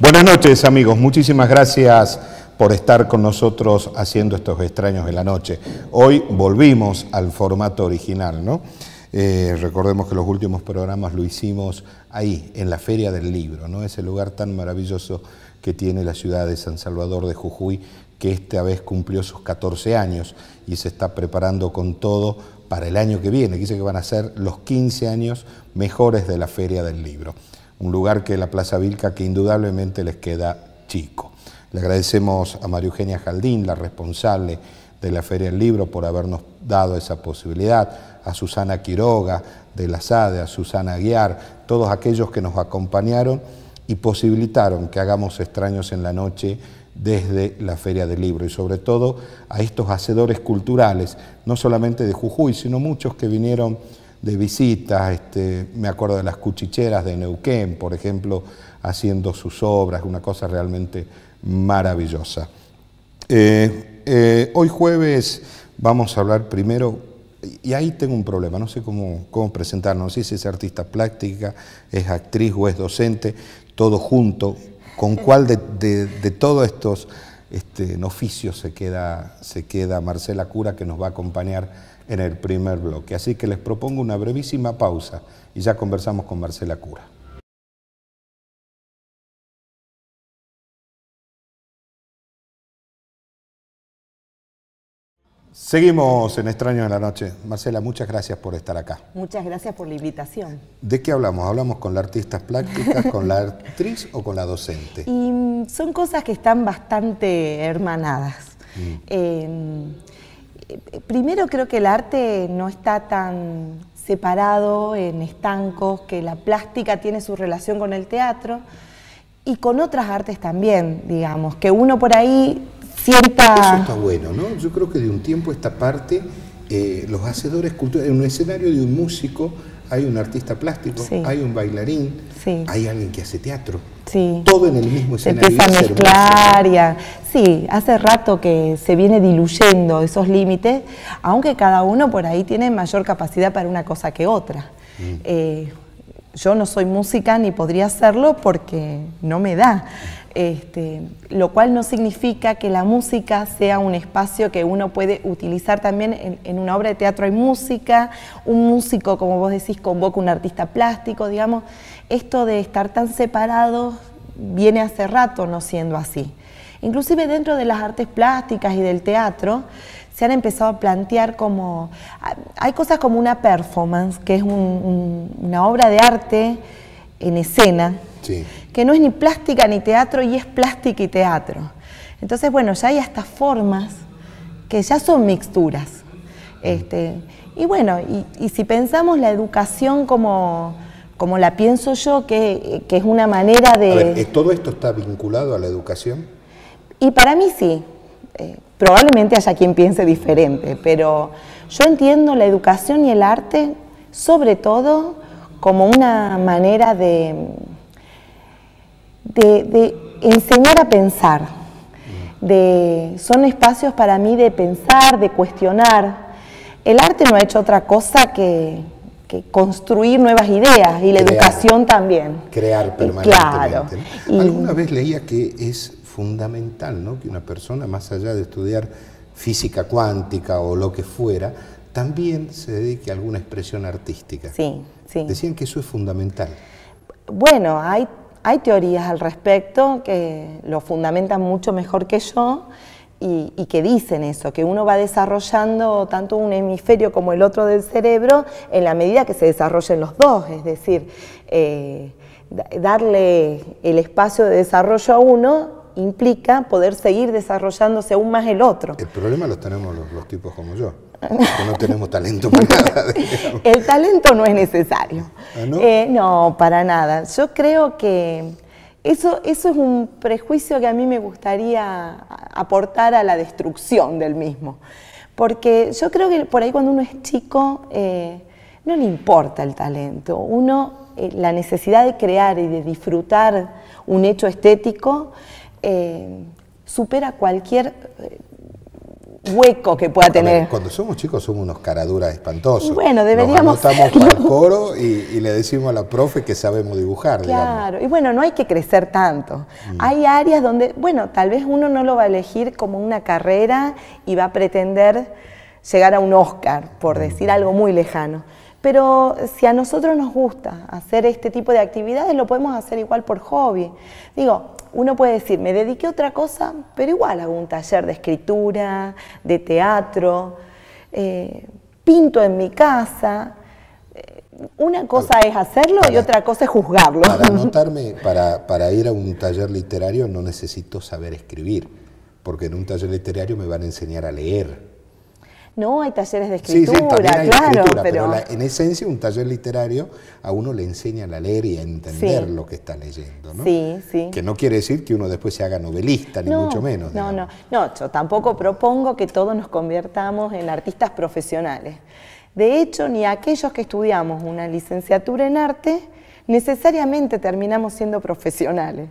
Buenas noches amigos, muchísimas gracias por estar con nosotros haciendo estos extraños de la noche. Hoy volvimos al formato original, ¿no? Eh, recordemos que los últimos programas lo hicimos ahí, en la Feria del Libro, ¿no? Ese lugar tan maravilloso que tiene la ciudad de San Salvador de Jujuy, que esta vez cumplió sus 14 años y se está preparando con todo para el año que viene. Dice que van a ser los 15 años mejores de la Feria del Libro un lugar que la Plaza Vilca que indudablemente les queda chico. Le agradecemos a María Eugenia Jaldín, la responsable de la Feria del Libro, por habernos dado esa posibilidad, a Susana Quiroga de la SADE, a Susana Aguiar, todos aquellos que nos acompañaron y posibilitaron que hagamos extraños en la noche desde la Feria del Libro y sobre todo a estos hacedores culturales, no solamente de Jujuy, sino muchos que vinieron de visitas, este, me acuerdo de las cuchicheras de Neuquén, por ejemplo, haciendo sus obras, una cosa realmente maravillosa. Eh, eh, hoy jueves vamos a hablar primero, y ahí tengo un problema, no sé cómo, cómo presentarnos, si es artista plástica, es actriz o es docente, todo junto, con cuál de, todos estos este, oficios se queda, se queda Marcela Cura, que nos va a acompañar en el primer bloque. Así que les propongo una brevísima pausa y ya conversamos con Marcela Cura. Seguimos en Extraño de la Noche. Marcela, muchas gracias por estar acá. Muchas gracias por la invitación. ¿De qué hablamos? ¿Hablamos con la artista plástica, con la actriz o con la docente? Y son cosas que están bastante hermanadas. Mm. Em, primero creo que el arte no está tan separado en estancos, que la plástica tiene su relación con el teatro y con otras artes también, digamos, que uno por ahí sienta... Eso está bueno, ¿no? Yo creo que de un tiempo esta parte, eh, los hacedores culturales, en un escenario de un músico hay un artista plástico, hay un bailarín, hay alguien que hace teatro. Todo en el mismo escenario sí, hace rato que se viene diluyendo esos límites, aunque cada uno por ahí tiene mayor capacidad para una cosa que otra. Mm. Eh, yo no soy música ni podría hacerlo porque no me da. Este, lo cual no significa que la música sea un espacio que uno puede utilizar también en, en, una obra de teatro hay música, un músico, como vos decís, convoca un artista plástico, digamos, esto de estar tan separados viene hace rato no siendo así. Inclusive dentro de las artes plásticas y del teatro se han empezado a plantear como... Hay cosas como una performance, que es una obra de arte en escena, que no es ni plástica ni teatro y es plástica y teatro. Entonces, bueno, ya hay hasta formas que ya son mixturas. Este, y bueno, y, si pensamos la educación como, la pienso yo, que, es una manera de... ¿Todo esto está vinculado a la educación? Y para mí sí, eh, probablemente haya quien piense diferente, pero yo entiendo la educación y el arte sobre todo como una manera de, de, enseñar a pensar. De, son espacios para mí de pensar, de cuestionar. El arte no ha hecho otra cosa que, construir nuevas ideas y la educación también. Crear permanentemente. Claro. Alguna vez leía que es fundamental ¿no? que una persona, más allá de estudiar física cuántica o lo que fuera, también se dedique a alguna expresión artística. Sí, sí. Decían que eso es fundamental. Bueno, hay, hay teorías al respecto que lo fundamentan mucho mejor que yo y, que dicen eso, que uno va desarrollando tanto un hemisferio como el otro del cerebro en la medida que se desarrollen los dos, es decir, eh, darle el espacio de desarrollo a uno implica poder seguir desarrollándose aún más el otro. El problema lo tenemos los, tipos como yo, que no tenemos talento para nada. el talento no es necesario. Ah, eh, no? para nada. Yo creo que eso, eso es un prejuicio que a mí me gustaría aportar a la destrucción del mismo. Porque yo creo que por ahí cuando uno es chico eh, no le importa el talento. Uno, eh, la necesidad de crear y de disfrutar un hecho estético eh, supera cualquier eh, hueco que pueda tener. cuando somos chicos somos unos caraduras espantosos. Bueno, deberíamos Nos coro y, le decimos a la profe que sabemos dibujar. Claro, y bueno, no hay que crecer tanto. Mm. Hay áreas donde, bueno, tal vez uno no lo va a elegir como una carrera y va a pretender llegar a un Oscar, por mm. decir algo muy lejano. Pero si a nosotros nos gusta hacer este tipo de actividades, lo podemos hacer igual por hobby. Digo, uno puede decir, me dediqué a otra cosa, pero igual hago un taller de escritura, de teatro, eh, pinto en mi casa. Eh, una cosa es hacerlo y otra cosa es juzgarlo. Para anotarme, para, para ir a un taller literario no necesito saber escribir, porque en un taller literario me van a enseñar a leer no, hay talleres de escritura, sí, claro. pero, en esencia un taller literario a uno le enseña a leer y a entender lo que está leyendo, ¿no? Sí, sí. Que no quiere decir que uno después se haga novelista, ni mucho menos. No, no, no, yo tampoco propongo que todos nos convirtamos en artistas profesionales. De hecho, ni aquellos que estudiamos una licenciatura en arte necesariamente terminamos siendo profesionales.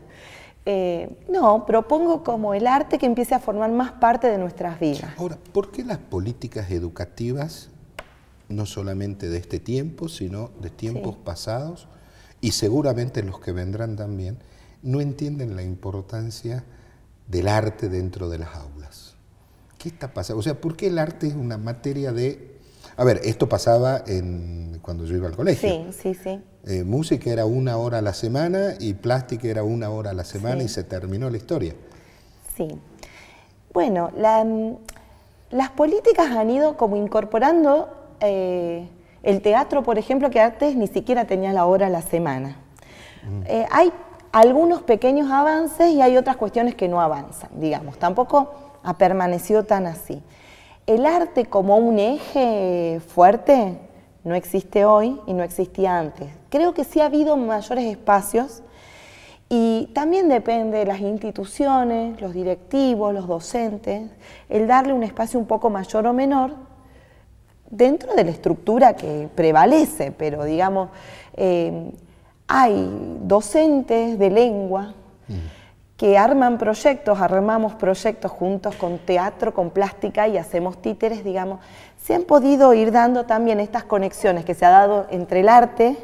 Eh, no, propongo como el arte que empiece a formar más parte de nuestras vidas. Ahora, ¿por qué las políticas educativas, no solamente de este tiempo, sino de tiempos pasados, y seguramente los que vendrán también, no entienden la importancia del arte dentro de las aulas? ¿Qué está pasando? O sea, ¿por qué el arte es una materia de a ver, esto pasaba cuando yo iba al colegio. Sí, sí, sí. Eh, música era una hora a la semana y plástica era una hora a la semana y se terminó la historia. Sí. Bueno, mm, las políticas han ido como incorporando eh, el teatro, por ejemplo, que antes ni siquiera tenía la hora a la semana. Mm. Eh, hay algunos pequeños avances y hay otras cuestiones que no avanzan, digamos. Tampoco ha permanecido tan así. El arte como un eje fuerte no existe hoy y no existía antes. Creo que sí ha habido mayores espacios y también depende de las instituciones, los directivos, los docentes, el darle un espacio un poco mayor o menor dentro de la estructura que prevalece, pero digamos, eh, hay docentes de lengua. Mm que arman proyectos, armamos proyectos juntos con teatro, con plástica y hacemos títeres, digamos, se han podido ir dando también estas conexiones que se ha dado entre el arte,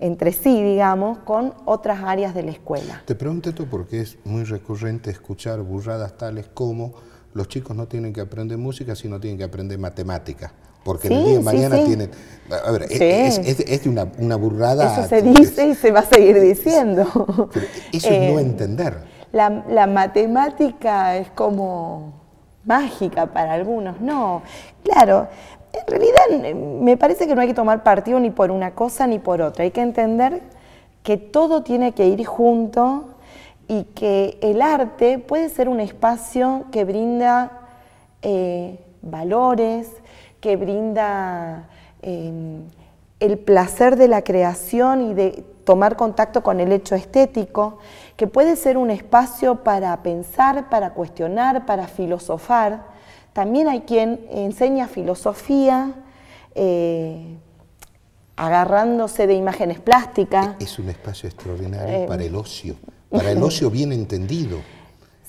entre sí, digamos, con otras áreas de la escuela. Te pregunto tú porque es muy recurrente escuchar burradas tales como los chicos no tienen que aprender música, sino tienen que aprender matemáticas. Porque el día de mañana tienen... A ver, es, una, burrada... Eso se dice y se va a seguir diciendo. eso es no eh, entender la, matemática es como mágica para algunos. No, claro, en realidad mm, me parece que no hay que tomar partido ni por una cosa ni por otra. Hay que entender que todo tiene que ir junto y que el arte puede ser un espacio que brinda eh, valores, que brinda em, el placer de la creación y de tomar contacto con el hecho estético, que puede ser un espacio para pensar, para cuestionar, para filosofar. También hay quien enseña filosofía, eh, agarrándose de imágenes plásticas. Es un espacio extraordinario eh, para el ocio, para el ocio bien entendido.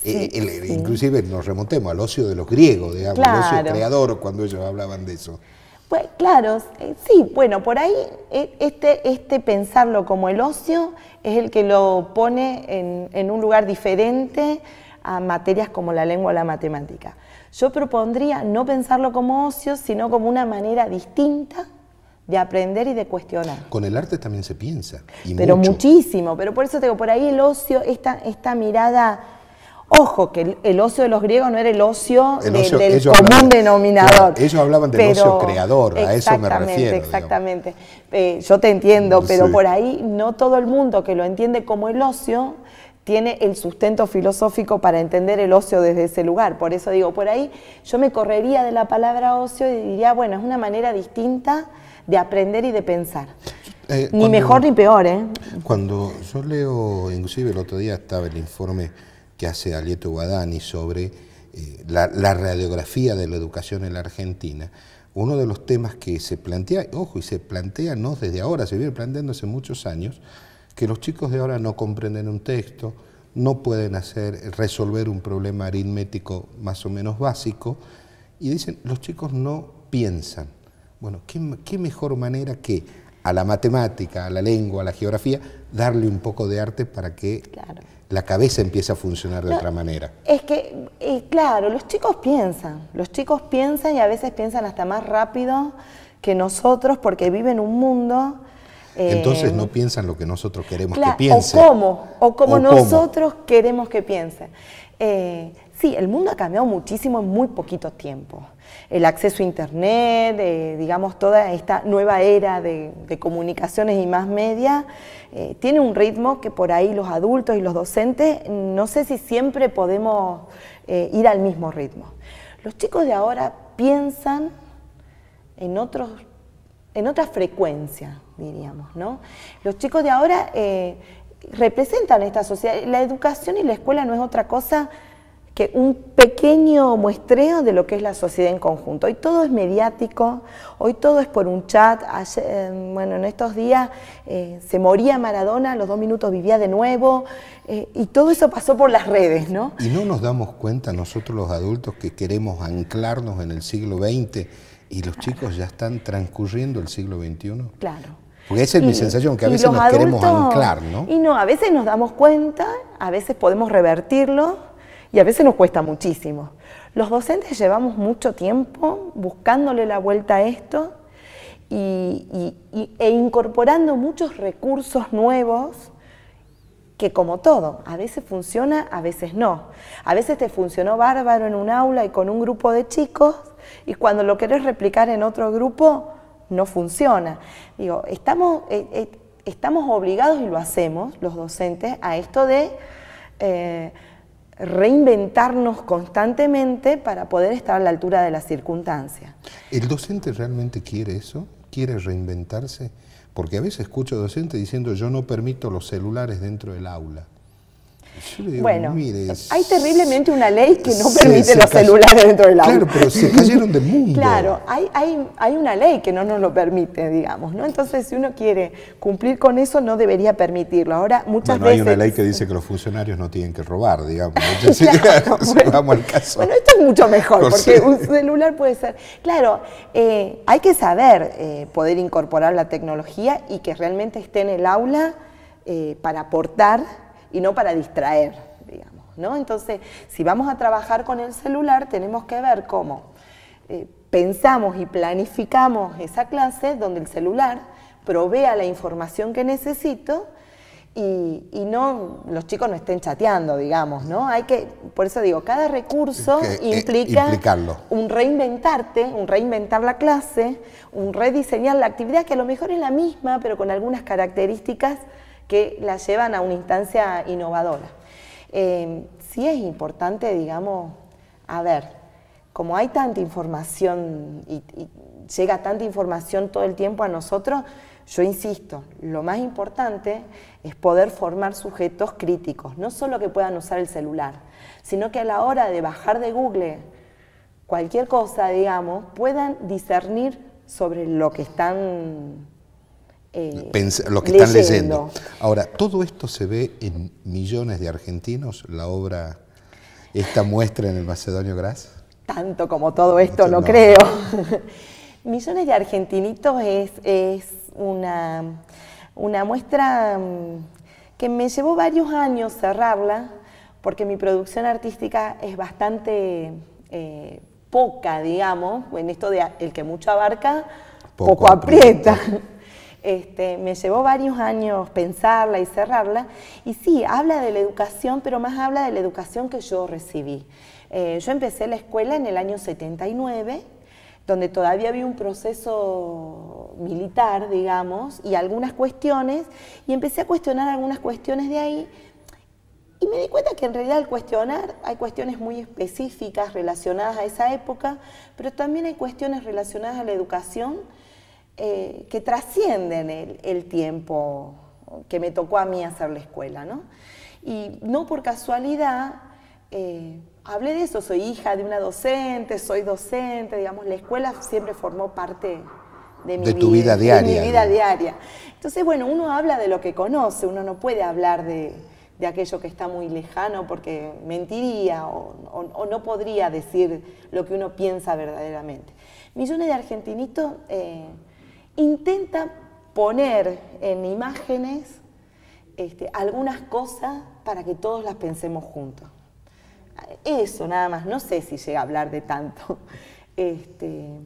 Eh, inclusive nos remontemos al ocio de los griegos, digamos, ocio creador cuando ellos hablaban de eso. Pues claro, eh, sí, bueno, por ahí eh, este, este pensarlo como el ocio es el que lo pone en, un lugar diferente a materias como la lengua o la matemática. Yo propondría no pensarlo como ocio, sino como una manera distinta de aprender y de cuestionar. Con el arte también se piensa. pero muchísimo, pero por eso te digo, por ahí el ocio, esta, esta mirada Ojo, que el, ocio de los griegos no era el ocio, del común denominador. ellos hablaban del ocio creador, a eso me refiero. Exactamente, eh, yo te entiendo, pero por ahí no todo el mundo que lo entiende como el ocio tiene el sustento filosófico para entender el ocio desde ese lugar. Por eso digo, por ahí yo me correría de la palabra ocio y diría, bueno, es una manera distinta de aprender y de pensar. Eh, ni mejor ni peor, ¿eh? Cuando yo leo, inclusive el otro día estaba el informe que hace Alieto Guadani sobre eh, la, radiografía de la educación en la Argentina, uno de los temas que se plantea, ojo, y se plantea no desde ahora, se viene planteando hace muchos años, que los chicos de ahora no comprenden un texto, no pueden hacer, resolver un problema aritmético más o menos básico, y dicen, los chicos no piensan. Bueno, ¿qué, qué mejor manera que a la matemática, a la lengua, a la geografía, darle un poco de arte para que la cabeza empieza a funcionar de otra manera. Es que, claro, los chicos piensan, los chicos piensan y a veces piensan hasta más rápido que nosotros porque viven un mundo... Eh, Entonces no piensan lo que nosotros queremos que piensen. O cómo, o como nosotros queremos que piensen. Eh, sí, el mundo ha cambiado muchísimo en muy poquito tiempo el acceso a Internet, digamos, toda esta nueva era de, comunicaciones y más media, eh, tiene un ritmo que por ahí los adultos y los docentes no sé si siempre podemos eh, ir al mismo ritmo. Los chicos de ahora piensan en, otros, en otra frecuencia, diríamos, ¿no? Los chicos de ahora eh, representan esta sociedad. La educación y la escuela no es otra cosa que un pequeño muestreo de lo que es la sociedad en conjunto. Hoy todo es mediático, hoy todo es por un chat. Eh, bueno, en estos días eh, se moría Maradona, los dos minutos vivía de nuevo, eh, y todo eso pasó por las redes, ¿no? Y no nos damos cuenta nosotros los adultos que queremos anclarnos en el siglo XX y los chicos ya están transcurriendo el siglo XXI. Claro. Porque esa es mi sensación, que a veces nos queremos anclar, ¿no? Y no, a veces nos damos cuenta, a veces podemos revertirlo, y a veces nos cuesta muchísimo. Los docentes llevamos mucho tiempo buscándole la vuelta a esto y, e incorporando muchos recursos nuevos que como todo, a veces funciona, a veces no. A veces te funcionó bárbaro en un aula y con un grupo de chicos y cuando lo querés replicar en otro grupo no funciona. Digo, estamos, eh, eh, estamos obligados y lo hacemos los docentes a esto de... Eh, reinventarnos constantemente para poder estar a la altura de la circunstancia. ¿El docente realmente quiere eso? ¿Quiere reinventarse? Porque a veces escucho docentes diciendo yo no permito los celulares dentro del aula bueno, hay terriblemente una ley que no permite los celulares dentro del aula. Claro, pero se cayeron de mundo. claro, hay, una ley que no nos lo permite, digamos, ¿no? Entonces, si uno quiere cumplir con eso, no debería permitirlo. Ahora, muchas bueno, hay una ley que dice que los funcionarios no tienen que robar, digamos. claro, bueno, caso. Bueno, esto es mucho mejor, porque un celular puede ser... Claro, eh, hay que saber eh, poder incorporar la tecnología y que realmente esté en el aula eh, para aportar y no para distraer, digamos. ¿no? Entonces, si vamos a trabajar con el celular, tenemos que ver cómo eh, pensamos y planificamos esa clase donde el celular provea la información que necesito y, no los chicos no estén chateando, digamos, ¿no? Hay que, por eso digo, cada recurso eh, implica un reinventarte, un reinventar la clase, un rediseñar la actividad que a lo mejor es la misma, pero con algunas características que la llevan a una instancia innovadora. Eh, sí es importante, digamos, a ver, como hay tanta información y llega tanta información todo el tiempo a nosotros, yo insisto, lo más importante es poder formar sujetos críticos, no solo que puedan usar el celular, sino que a la hora de bajar de Google cualquier cosa, digamos, puedan discernir sobre lo que están eh, lo que están leyendo. Ahora, todo esto se ve en millones de argentinos, la obra, esta muestra en el Macedonio Gras. Tanto como todo esto, no, creo. millones de argentinitos es, es una, una muestra mm, que me llevó varios años cerrarla, porque mi producción artística es bastante eh, poca, digamos, en esto de el que mucho abarca, poco, aprieta. Este, me llevó varios años pensarla y cerrarla. Y sí, habla de la educación, pero más habla de la educación que yo recibí. Eh, yo empecé la escuela en el año 79, donde todavía había un proceso militar, digamos, y algunas cuestiones, y empecé a cuestionar algunas cuestiones de ahí. Y me di cuenta que en realidad al cuestionar hay cuestiones muy específicas relacionadas a esa época, pero también hay cuestiones relacionadas a la educación eh, que trascienden el, tiempo que me tocó a mí hacer la escuela, ¿no? Y no por casualidad eh, hablé de eso, soy hija de una docente, soy docente, digamos, la escuela siempre formó parte de mi, tu vida, diaria. De mi vida diaria. Entonces, bueno, uno habla de lo que conoce, uno no puede hablar de, aquello que está muy lejano porque mentiría o, no podría decir lo que uno piensa verdaderamente. Millones de argentinitos eh, intenta poner en imágenes este, algunas cosas para que todos las pensemos juntos. Eso nada más, no sé si llega a hablar de tanto. Este,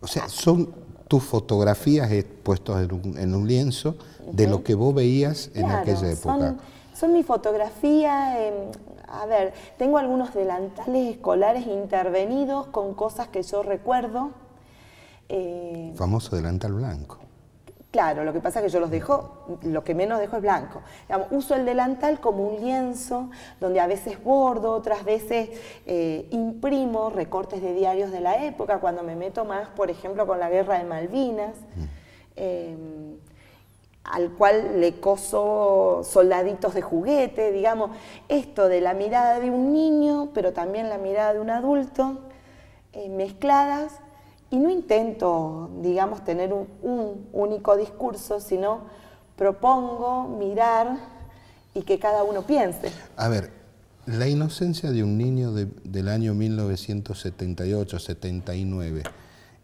o sea, son tus fotografías eh, puestas en un, en un lienzo de lo que vos veías en aquella época. Son, son mi fotografía, a ver, tengo algunos delantales escolares intervenidos con cosas que yo recuerdo eh, Famoso delantal blanco. Claro, lo que pasa es que yo los dejo, lo que menos dejo es blanco. uso el delantal como un lienzo, donde a veces bordo, otras veces eh, imprimo recortes de diarios de la época, cuando me meto más, por ejemplo, con la guerra de Malvinas, mm. em, al cual le coso soldaditos de juguete, digamos, esto de la mirada de un niño, pero también la mirada de un adulto, eh, mezcladas y no intento, digamos, tener un, único discurso, sino propongo mirar y que cada uno piense. A ver, la inocencia de un niño del año 1978-79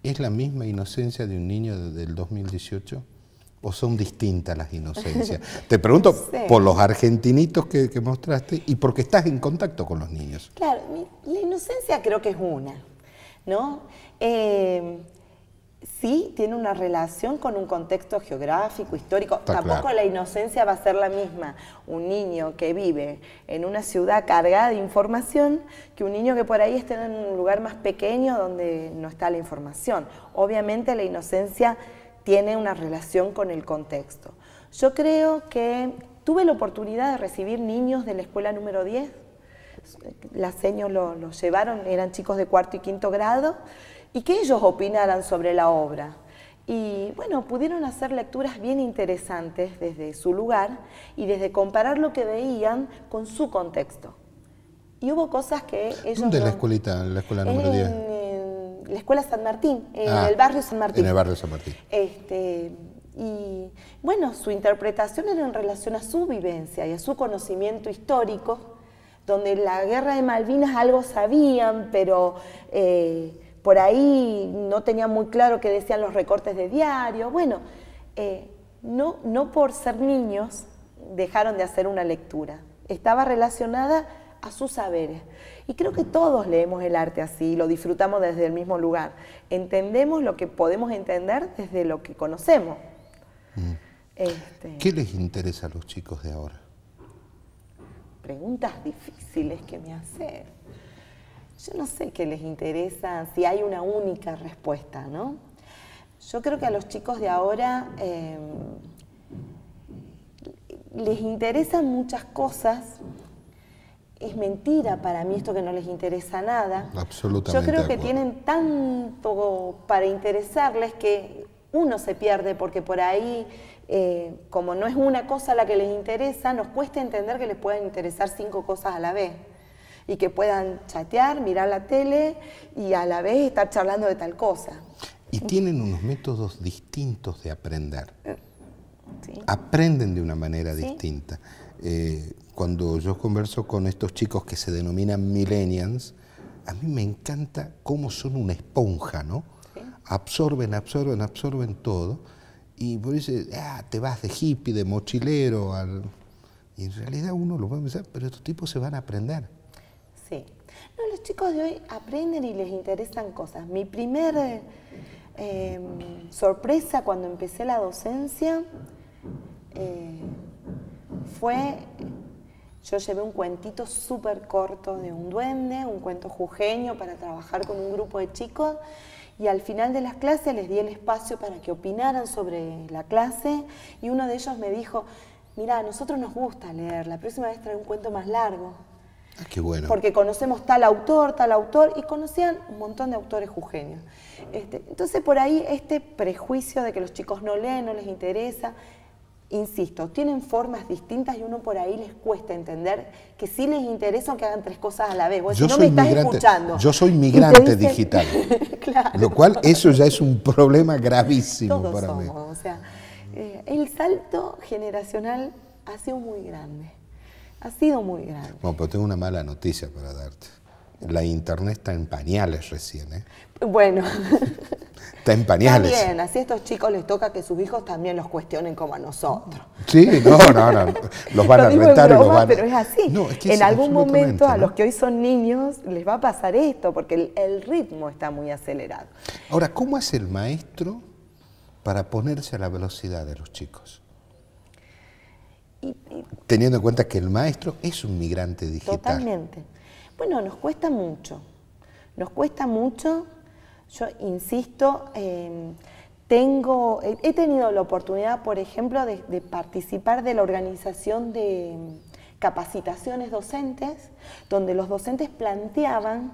es la misma inocencia de un niño del 2018 o son distintas las inocencias? Te pregunto por los argentinitos que, que, mostraste y porque estás en contacto con los niños. Claro, la inocencia creo que es una, ¿no? Em, sí tiene una relación con un contexto geográfico, histórico. Tampoco la inocencia va a ser la misma. Un niño que vive en una ciudad cargada de información que un niño que por ahí esté en un lugar más pequeño donde no está la información. Obviamente la inocencia tiene una relación con el contexto. Yo creo que tuve la oportunidad de recibir niños de la escuela número 10. Las seños los llevaron, eran chicos de cuarto y quinto grado y que ellos opinaran sobre la obra. Y bueno, pudieron hacer lecturas bien interesantes desde su lugar y desde comparar lo que veían con su contexto. Y hubo cosas que ellos... ¿Dónde la escuelita, la escuela número 10? la escuela San Martín, en ah, el barrio San Martín. En el barrio San Martín. Este, y bueno, su interpretación era en relación a su vivencia y a su conocimiento histórico, donde la guerra de Malvinas algo sabían, pero eh, por ahí no tenía muy claro qué decían los recortes de diario. Bueno, eh, no, no por ser niños dejaron de hacer una lectura. Estaba relacionada a sus saberes. Y creo que todos leemos el arte así, lo disfrutamos desde el mismo lugar. Entendemos lo que podemos entender desde lo que conocemos. Mm. Este, ¿Qué les interesa a los chicos de ahora? Preguntas difíciles que me hacen yo no sé qué les interesa, si hay una única respuesta, ¿no? Yo creo que a los chicos de ahora em, les interesan muchas cosas. Es mentira para mí esto que no les interesa nada. Absolutamente. Yo creo que tienen tanto para interesarles que uno se pierde porque por ahí, eh, como no es una cosa la que les interesa, nos cuesta entender que les pueden interesar cinco cosas a la vez y que puedan chatear, mirar la tele y a la vez estar charlando de tal cosa. Y tienen unos métodos distintos de aprender. Eh, Aprenden de una manera distinta. Eh, cuando yo converso con estos chicos que se denominan millennials, a mí me encanta cómo son una esponja, ¿no? Absorben, absorben, absorben todo. Y por eso, ah, te vas de hippie, de mochilero, Y en realidad uno lo puede pensar, pero estos tipos se van a aprender. No, los chicos de hoy aprenden y les interesan cosas. Mi primer em, sorpresa cuando empecé la docencia eh, fue, yo llevé un cuentito súper corto de un duende, un cuento jujeño para trabajar con un grupo de chicos y al final de las clases les di el espacio para que opinaran sobre la clase y uno de ellos me dijo, mira, a nosotros nos gusta leer, la próxima vez trae un cuento más largo. Ah, Porque conocemos tal autor, tal autor, y conocían un montón de autores jujeños. Este, entonces, por ahí este prejuicio de que los chicos no leen, no les interesa, insisto, tienen formas distintas y uno por ahí les cuesta entender que sí les interesa que hagan tres cosas a la vez. yo no soy me estás migrante, escuchando. Yo soy migrante digital. Lo cual eso ya es un problema gravísimo Todos para somos, mí. O sea, eh, el salto generacional ha sido muy grande ha sido muy grande. Bueno, pero tengo una mala noticia para darte. La internet está en pañales recién, ¿eh? Bueno. está en pañales. Bien, así a estos chicos les toca que sus hijos también los cuestionen como a nosotros. Sí, no, no, no. Los van a retar y los van Pero es así. en algún momento a los que hoy son niños les va a pasar esto, porque el, el ritmo está muy acelerado. Ahora, ¿cómo hace el maestro para ponerse a la velocidad de los chicos? Teniendo en cuenta que el maestro es un migrante digital. Totalmente. Bueno, nos cuesta mucho. Nos cuesta mucho. Yo insisto, em, tengo, he tenido la oportunidad, por ejemplo, de, participar de la organización de em, capacitaciones docentes, donde los docentes planteaban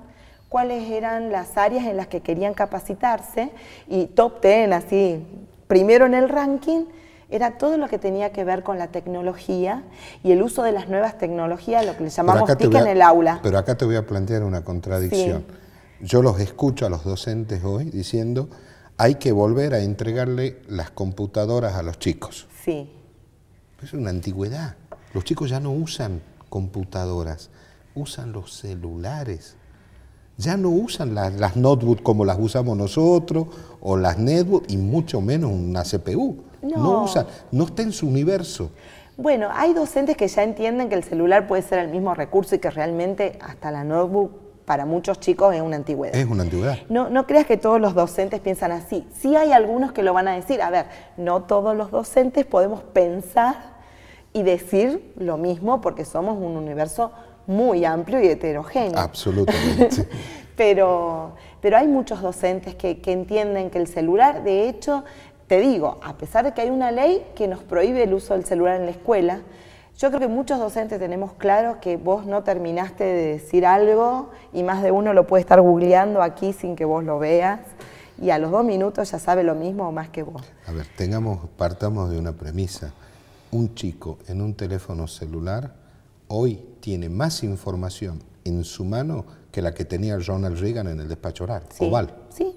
cuáles eran las áreas en las que querían capacitarse y top ten, así, primero en el ranking, era todo lo que tenía que ver con la tecnología y el uso de las nuevas tecnologías, lo que le llamamos TIC en el aula. Pero acá te voy a plantear una contradicción. Yo los escucho a los docentes hoy diciendo, hay que volver a entregarle las computadoras a los chicos. Sí. Es una antigüedad. Los chicos ya no usan computadoras, usan los celulares. Ya no usan las notebooks como las usamos nosotros, o las netbooks, y mucho menos una CPU. No. usa, no está en su universo. Bueno, hay docentes que ya entienden que el celular puede ser el mismo recurso y que realmente hasta la notebook para muchos chicos es una antigüedad. Es una antigüedad. No, creas que todos los docentes piensan así. Sí hay algunos que lo van a decir. A ver, no todos los docentes podemos pensar y decir lo mismo porque somos un universo muy amplio y heterogéneo. Absolutamente. pero, pero hay muchos docentes que entienden que el celular, de hecho, te digo, a pesar de que hay una ley que nos prohíbe el uso del celular en la escuela, yo creo que muchos docentes tenemos claro que vos no terminaste de decir algo y más de uno lo puede estar googleando aquí sin que vos lo veas y a los dos minutos ya sabe lo mismo o más que vos. A ver, tengamos, partamos de una premisa. Un chico en un teléfono celular hoy tiene más información en su mano que la que tenía Ronald Reagan en el despacho oral, sí, oval. Sí,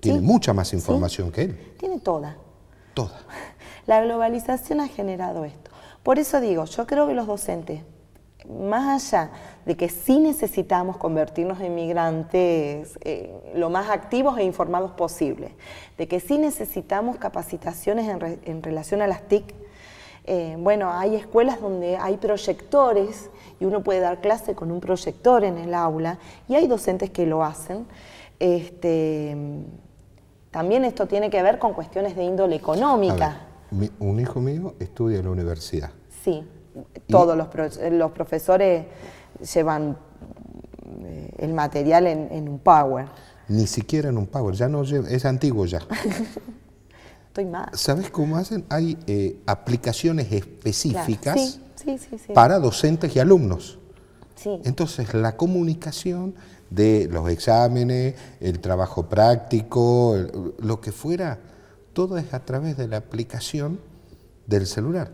tiene mucha más información que él. Tiene toda. Toda. La globalización ha generado esto. Por eso digo, yo creo que los docentes, más allá de que sí necesitamos convertirnos en migrantes eh, lo más activos e informados posible, de que sí necesitamos capacitaciones en, relación a las TIC, eh, bueno, hay escuelas donde hay proyectores y uno puede dar clase con un proyector en el aula y hay docentes que lo hacen. Este, también esto tiene que ver con cuestiones de índole económica. un hijo mío estudia en la universidad. Sí, todos los, profesores llevan eh, el material en, un Power. Ni siquiera en un Power, ya no lleva, es antiguo ya. Estoy mal. ¿Sabes cómo hacen? Hay eh, aplicaciones específicas para docentes y alumnos. Entonces, la comunicación de los exámenes, el trabajo práctico, lo que fuera, todo es a través de la aplicación del celular.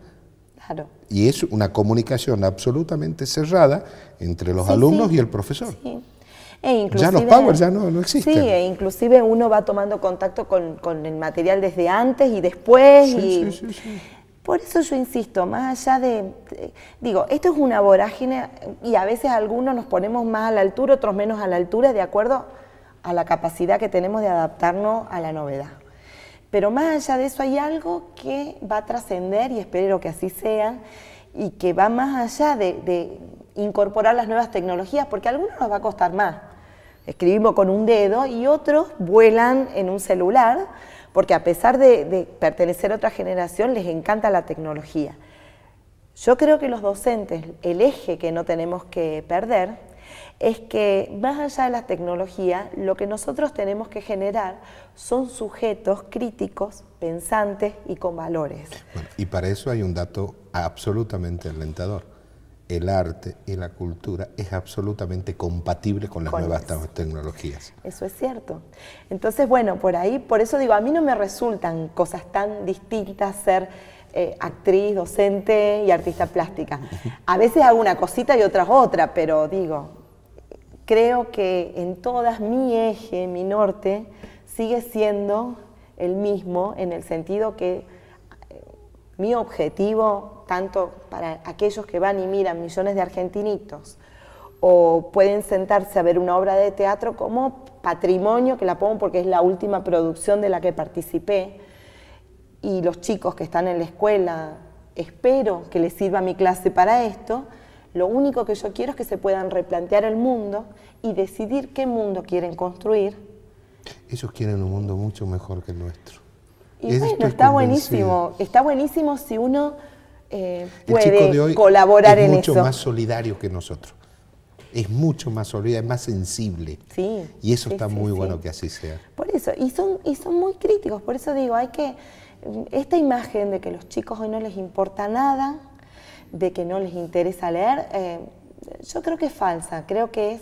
Claro. Y es una comunicación absolutamente cerrada entre los alumnos y el profesor. E ya los powers ya no, existen. Sí, e inclusive uno va tomando contacto con, con el material desde antes y después. y, por eso yo insisto, más allá de, digo, esto es una vorágine y a veces algunos nos ponemos más a la altura, otros menos a la altura, de acuerdo a la capacidad que tenemos de adaptarnos a la novedad. Pero más allá de eso hay algo que va a trascender y espero que así sea y que va más allá de, de incorporar las nuevas tecnologías, porque a algunos nos va a costar más. Escribimos con un dedo y otros vuelan en un celular porque a pesar de, pertenecer a otra generación, les encanta la tecnología. Yo creo que los docentes, el eje que no tenemos que perder es que más allá de la tecnología, lo que nosotros tenemos que generar son sujetos críticos, pensantes y con valores. y para eso hay un dato absolutamente alentador el arte y la cultura es absolutamente compatible con las nuevas tecnologías. Eso es cierto. Entonces, bueno, por ahí, por eso digo, a mí no me resultan cosas tan distintas ser eh, actriz, docente y artista plástica. A veces hago una cosita y otras otra, pero digo, creo que en todas mi eje, mi norte, sigue siendo el mismo en el sentido que mi objetivo, tanto para aquellos que van y miran millones de argentinitos, o pueden sentarse a ver una obra de teatro como patrimonio, que la pongo porque es la última producción de la que participé, y los chicos que están en la escuela, espero que les sirva mi clase para esto, lo único que yo quiero es que se puedan replantear el mundo y decidir qué mundo quieren construir. Ellos quieren un mundo mucho mejor que el nuestro. Y bueno, está buenísimo. Está buenísimo si uno eh, puede colaborar en eso. Es mucho más solidario que nosotros. Es mucho más solidario, es más sensible. Y eso está muy bueno que así sea. Por eso, y son, y son muy críticos. Por eso digo, hay que. Esta imagen de que los chicos hoy no les importa nada, de que no les interesa leer, eh, yo creo que es falsa. Creo que es.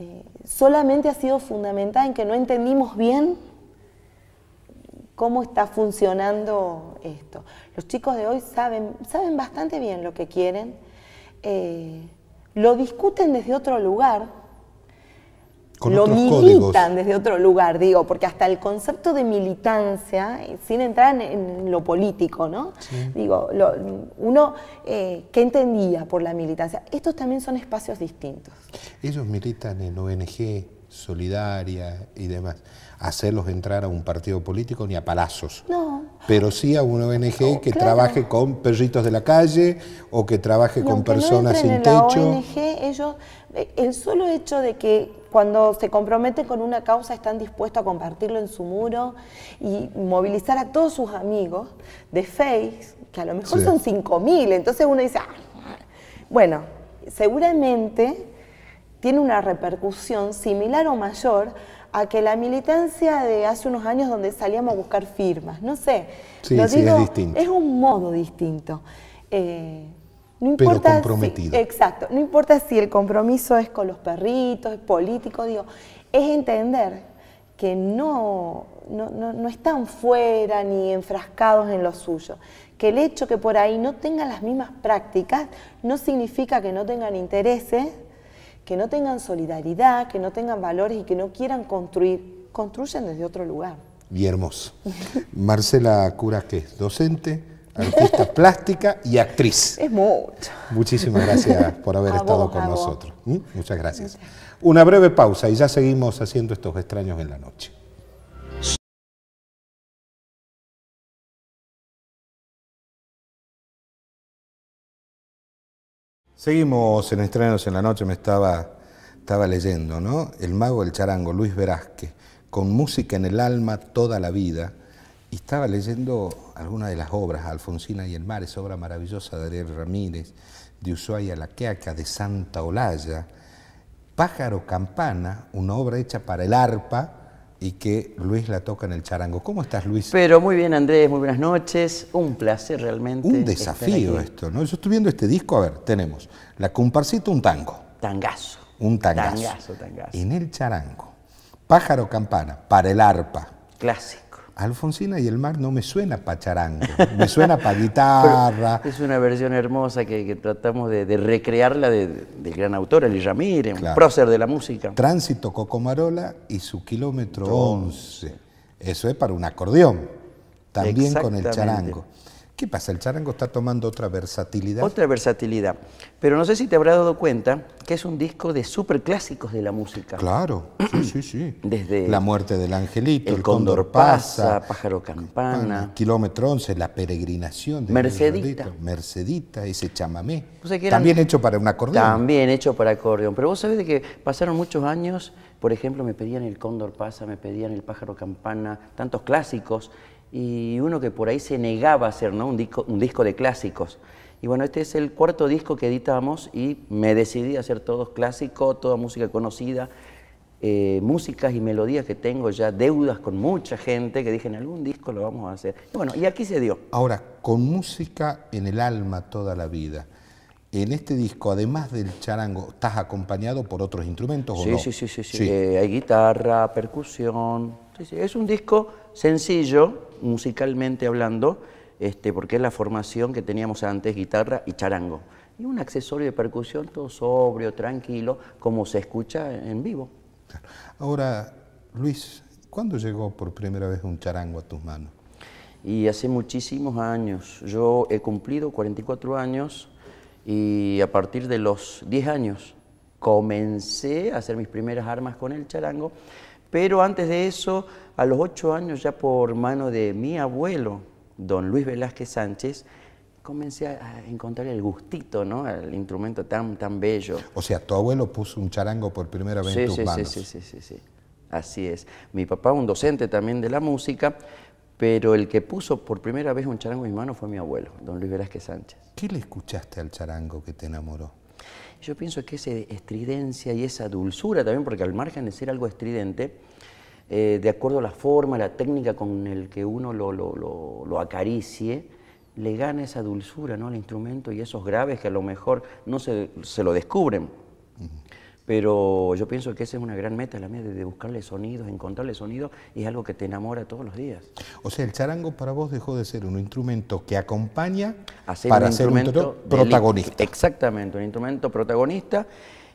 Eh, solamente ha sido fundamental en que no entendimos bien cómo está funcionando esto. Los chicos de hoy saben, saben bastante bien lo que quieren, eh, lo discuten desde otro lugar, lo militan desde otro lugar, digo, porque hasta el concepto de militancia, sin entrar en, lo político, ¿no? Digo, uno, eh, ¿qué entendía por la militancia? Estos también son espacios distintos. Ellos militan en ONG, solidaria y demás hacerlos entrar a un partido político ni a palazos. No. Pero sí a una ONG que trabaje con perritos de la calle o que trabaje con personas sin en techo. ONG, ellos, eh, el solo hecho de que cuando se comprometen con una causa están dispuestos a compartirlo en su muro y movilizar a todos sus amigos de Face, que a lo mejor son 5.000, entonces uno dice, ah, bueno, seguramente tiene una repercusión similar o mayor a que la militancia de hace unos años donde salíamos a buscar firmas, no sé, es, un modo distinto. Eh, no importa Si, exacto, no importa si el compromiso es con los perritos, es político, digo, es entender que no, no, no están fuera ni enfrascados en lo suyo, que el hecho que por ahí no tengan las mismas prácticas no significa que no tengan intereses que no tengan solidaridad, que no tengan valores y que no quieran construir, construyen desde otro lugar. Y hermoso. Marcela Cura, que es docente, artista plástica y actriz. Es mucho. Muchísimas gracias por haber estado con nosotros. Muchas gracias. Una breve pausa y ya seguimos haciendo estos extraños en la noche. Seguimos en Estrenos en la Noche, me estaba, estaba leyendo, ¿no? El mago del charango, Luis Velázquez, con música en el alma toda la vida. Y estaba leyendo algunas de las obras, Alfonsina y el mar, esa obra maravillosa de Ariel Ramírez, de Ushuaia La Queaca, de Santa Olalla, Pájaro Campana, una obra hecha para el arpa, y que Luis la toca en el charango. ¿Cómo estás, Luis? Pero muy bien, Andrés, muy buenas noches. Un placer realmente. Un desafío esto, ¿no? Yo estoy viendo este disco, a ver, tenemos La comparsita, un tango. Tangazo. Un tangazo. Tangazo, tangazo. En el charango. Pájaro campana, para el arpa. Clásico. Alfonsina y el mar no me suena pacharango, charango, me suena pa' guitarra. es una versión hermosa que, tratamos de, recrearla del gran autor, el Ramírez, un prócer de la música. Tránsito Cocomarola y su kilómetro 11. Eso es para un acordeón, también con el charango. ¿Qué pasa? El charango está tomando otra versatilidad. Otra versatilidad. Pero no sé si te habrás dado cuenta que es un disco de superclásicos de la música. Claro, sí, sí, sí. Desde La muerte del angelito, El, cóndor, pasa, Pájaro campana, Kilómetro 11, La peregrinación de Mercedita. Mercedita, ese chamamé. también hecho para un acordeón. También hecho para acordeón. Pero vos sabés de que pasaron muchos años, por ejemplo, me pedían El cóndor pasa, me pedían El pájaro campana, tantos clásicos y uno que por ahí se negaba a hacer, ¿no? Un disco, un disco de clásicos. Y bueno, este es el cuarto disco que editamos y me decidí a hacer todos clásicos, toda música conocida, eh, músicas y melodías que tengo ya, deudas con mucha gente, que dije, en algún disco lo vamos a hacer. Y bueno, y aquí se dio. Ahora, con música en el alma toda la vida. En este disco, además del charango, ¿estás acompañado por otros instrumentos o no? Sí, sí, sí. sí. Eh, hay guitarra, percusión. Sí, es un disco sencillo, musicalmente hablando, este, porque es la formación que teníamos antes, guitarra y charango. Y un accesorio de percusión todo sobrio, tranquilo, como se escucha en vivo. Ahora, Luis, ¿cuándo llegó por primera vez un charango a tus manos? Y hace muchísimos años. Yo he cumplido 44 años y a partir de los 10 años comencé a hacer mis primeras armas con el charango, pero antes de eso a los ocho años ya por mano de mi abuelo, don Luis Velázquez Sánchez, comencé a encontrar el gustito, ¿no? Al instrumento tan, tan bello. O sea, tu abuelo puso un charango por primera vez en tus sí, manos. Sí, sí, sí, sí, sí. Así es. Mi papá, un docente también de la música, pero el que puso por primera vez un charango en mi mano fue mi abuelo, don Luis Velázquez Sánchez. ¿Qué le escuchaste al charango que te enamoró? Yo pienso que esa estridencia y esa dulzura también, porque al margen de ser algo estridente, eh, de acuerdo a la forma, la técnica con el que uno lo, acaricie, le gana esa dulzura ¿no? al instrumento y esos graves que a lo mejor no se, lo descubren. Pero yo pienso que esa es una gran meta la mía, de buscarle sonidos, encontrarle sonidos, y es algo que te enamora todos los días. O sea, el charango para vos dejó de ser un instrumento que acompaña para ser un instrumento protagonista. exactamente, un instrumento protagonista,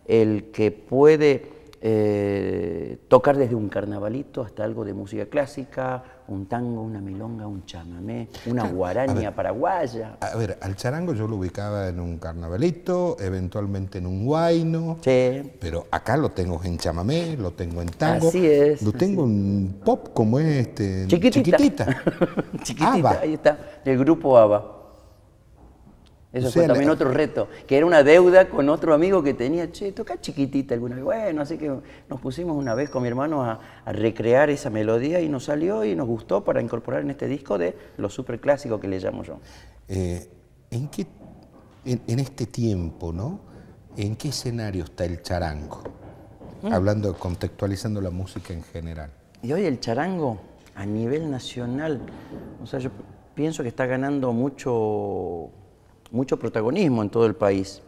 el que puede eh, tocar desde un carnavalito hasta algo de música clásica, un tango, una milonga, un chamamé, una guaraña paraguaya. A ver, al charango yo lo ubicaba en un carnavalito, eventualmente en un guaino. sí. pero acá lo tengo en chamamé, lo tengo en tango, así lo tengo en pop como este, chiquitita, chiquitita. ahí está, el grupo ABBA. Eso fue también eh, otro eh, reto, que era una deuda con otro amigo que tenía, che, toca chiquitita alguna vez. Bueno, así que nos pusimos una vez con mi hermano a, recrear esa melodía y nos salió y nos gustó para incorporar en este disco de lo super clásico que le llamo yo. Eh, ¿En qué, en, este tiempo, ¿no? ¿En qué escenario está el charango? Mm. Hablando, contextualizando la música en general. Y hoy el charango a nivel nacional, o sea, yo pienso que está ganando mucho mucho protagonismo en todo el país.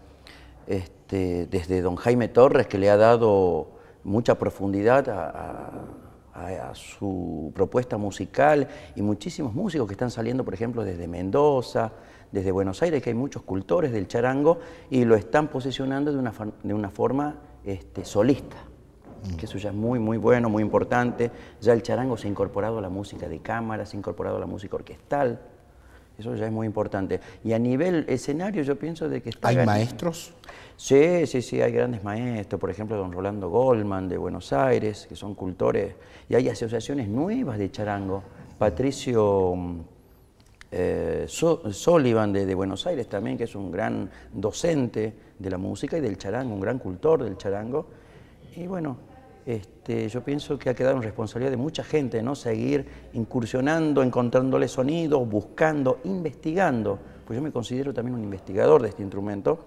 Este, desde don Jaime Torres, que le ha dado mucha profundidad a, su propuesta musical, y muchísimos músicos que están saliendo, por ejemplo, desde Mendoza, desde Buenos Aires, que hay muchos cultores del charango, y lo están posicionando de una, de una forma este, solista que eso ya es muy, muy bueno, muy importante. Ya el charango se ha incorporado a la música de cámara, se ha incorporado a la música orquestal. Eso ya es muy importante. Y a nivel escenario yo pienso de que ¿Hay maestros? Sí, sí, sí, hay grandes maestros, por ejemplo, don Rolando Goldman de Buenos Aires, que son cultores, y hay asociaciones nuevas de charango. Patricio mm, eh, Sullivan de, de, Buenos Aires también, que es un gran docente de la música y del charango, un gran cultor del charango. Y bueno, este, yo pienso que ha quedado en responsabilidad de mucha gente, ¿no? Seguir incursionando, encontrándole sonidos, buscando, investigando. Pues yo me considero también un investigador de este instrumento.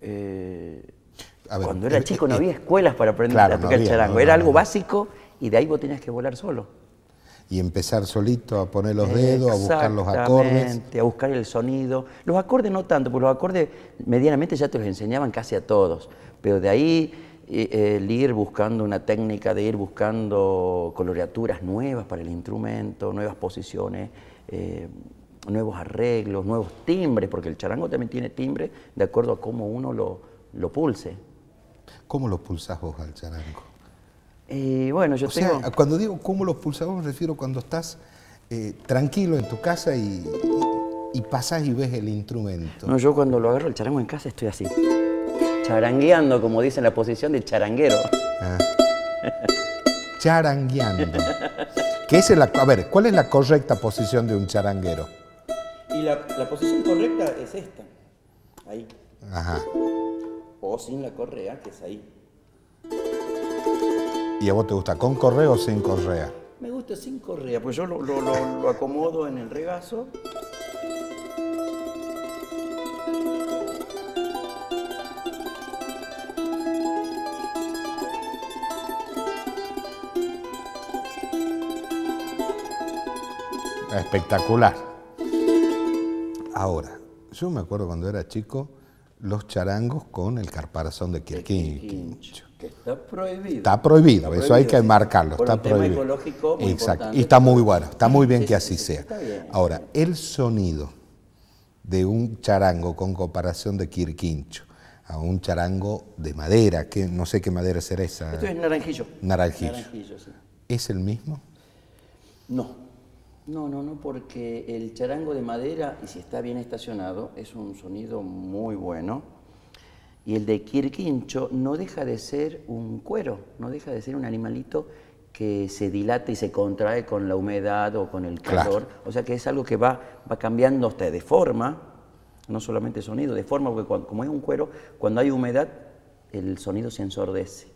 Eh, cuando era chico no había escuelas para aprender a tocar el charango. era algo básico y de ahí vos tenías que volar solo. Y empezar solito a poner los dedos, a buscar los acordes. a buscar el sonido. Los acordes no tanto, porque los acordes medianamente ya te los enseñaban casi a todos. Pero de ahí el ir buscando una técnica de ir buscando coloreaturas nuevas para el instrumento, nuevas posiciones, eh, nuevos arreglos, nuevos timbres, porque el charango también tiene timbre de acuerdo a cómo uno lo, lo pulse. ¿Cómo lo pulsas vos al charango? bueno, yo o sea, cuando digo cómo lo pulsas vos, me refiero cuando estás eh, tranquilo en tu casa y, y, y y ves el instrumento. No, yo cuando lo agarro el charango en casa estoy así charangueando, como dice la posición del charanguero. Ah. Charangueando. es a ver, ¿cuál es la correcta posición de un charanguero? Y la, posición correcta es esta. Ahí. Ajá. O sin la correa, que es ahí. ¿Y a vos te gusta con correa o sin correa? Me gusta sin correa, pues yo lo, lo acomodo en el regazo espectacular. Ahora, yo me acuerdo cuando era chico los charangos con el carparazón de quirquincho. Que está prohibido. Está prohibido, eso hay que marcarlo, está el prohibido. Tema ecológico muy Exacto, y está muy bueno, está muy bien que así sea. Ahora, el sonido de un charango con comparación de quirquincho a un charango de madera, que no sé qué madera será esa. Esto es naranjillo. Naranjillo. ¿Es el mismo? No. No, no, no, porque el charango de madera, y si está bien estacionado, es un sonido muy bueno. Y el de quirquincho no deja de ser un cuero, no deja de ser un animalito que se dilata y se contrae con la humedad o con el calor. O sea que es algo que va, va cambiando hasta de forma, no solamente sonido, de forma, porque como es un cuero, cuando hay humedad, el sonido se ensordece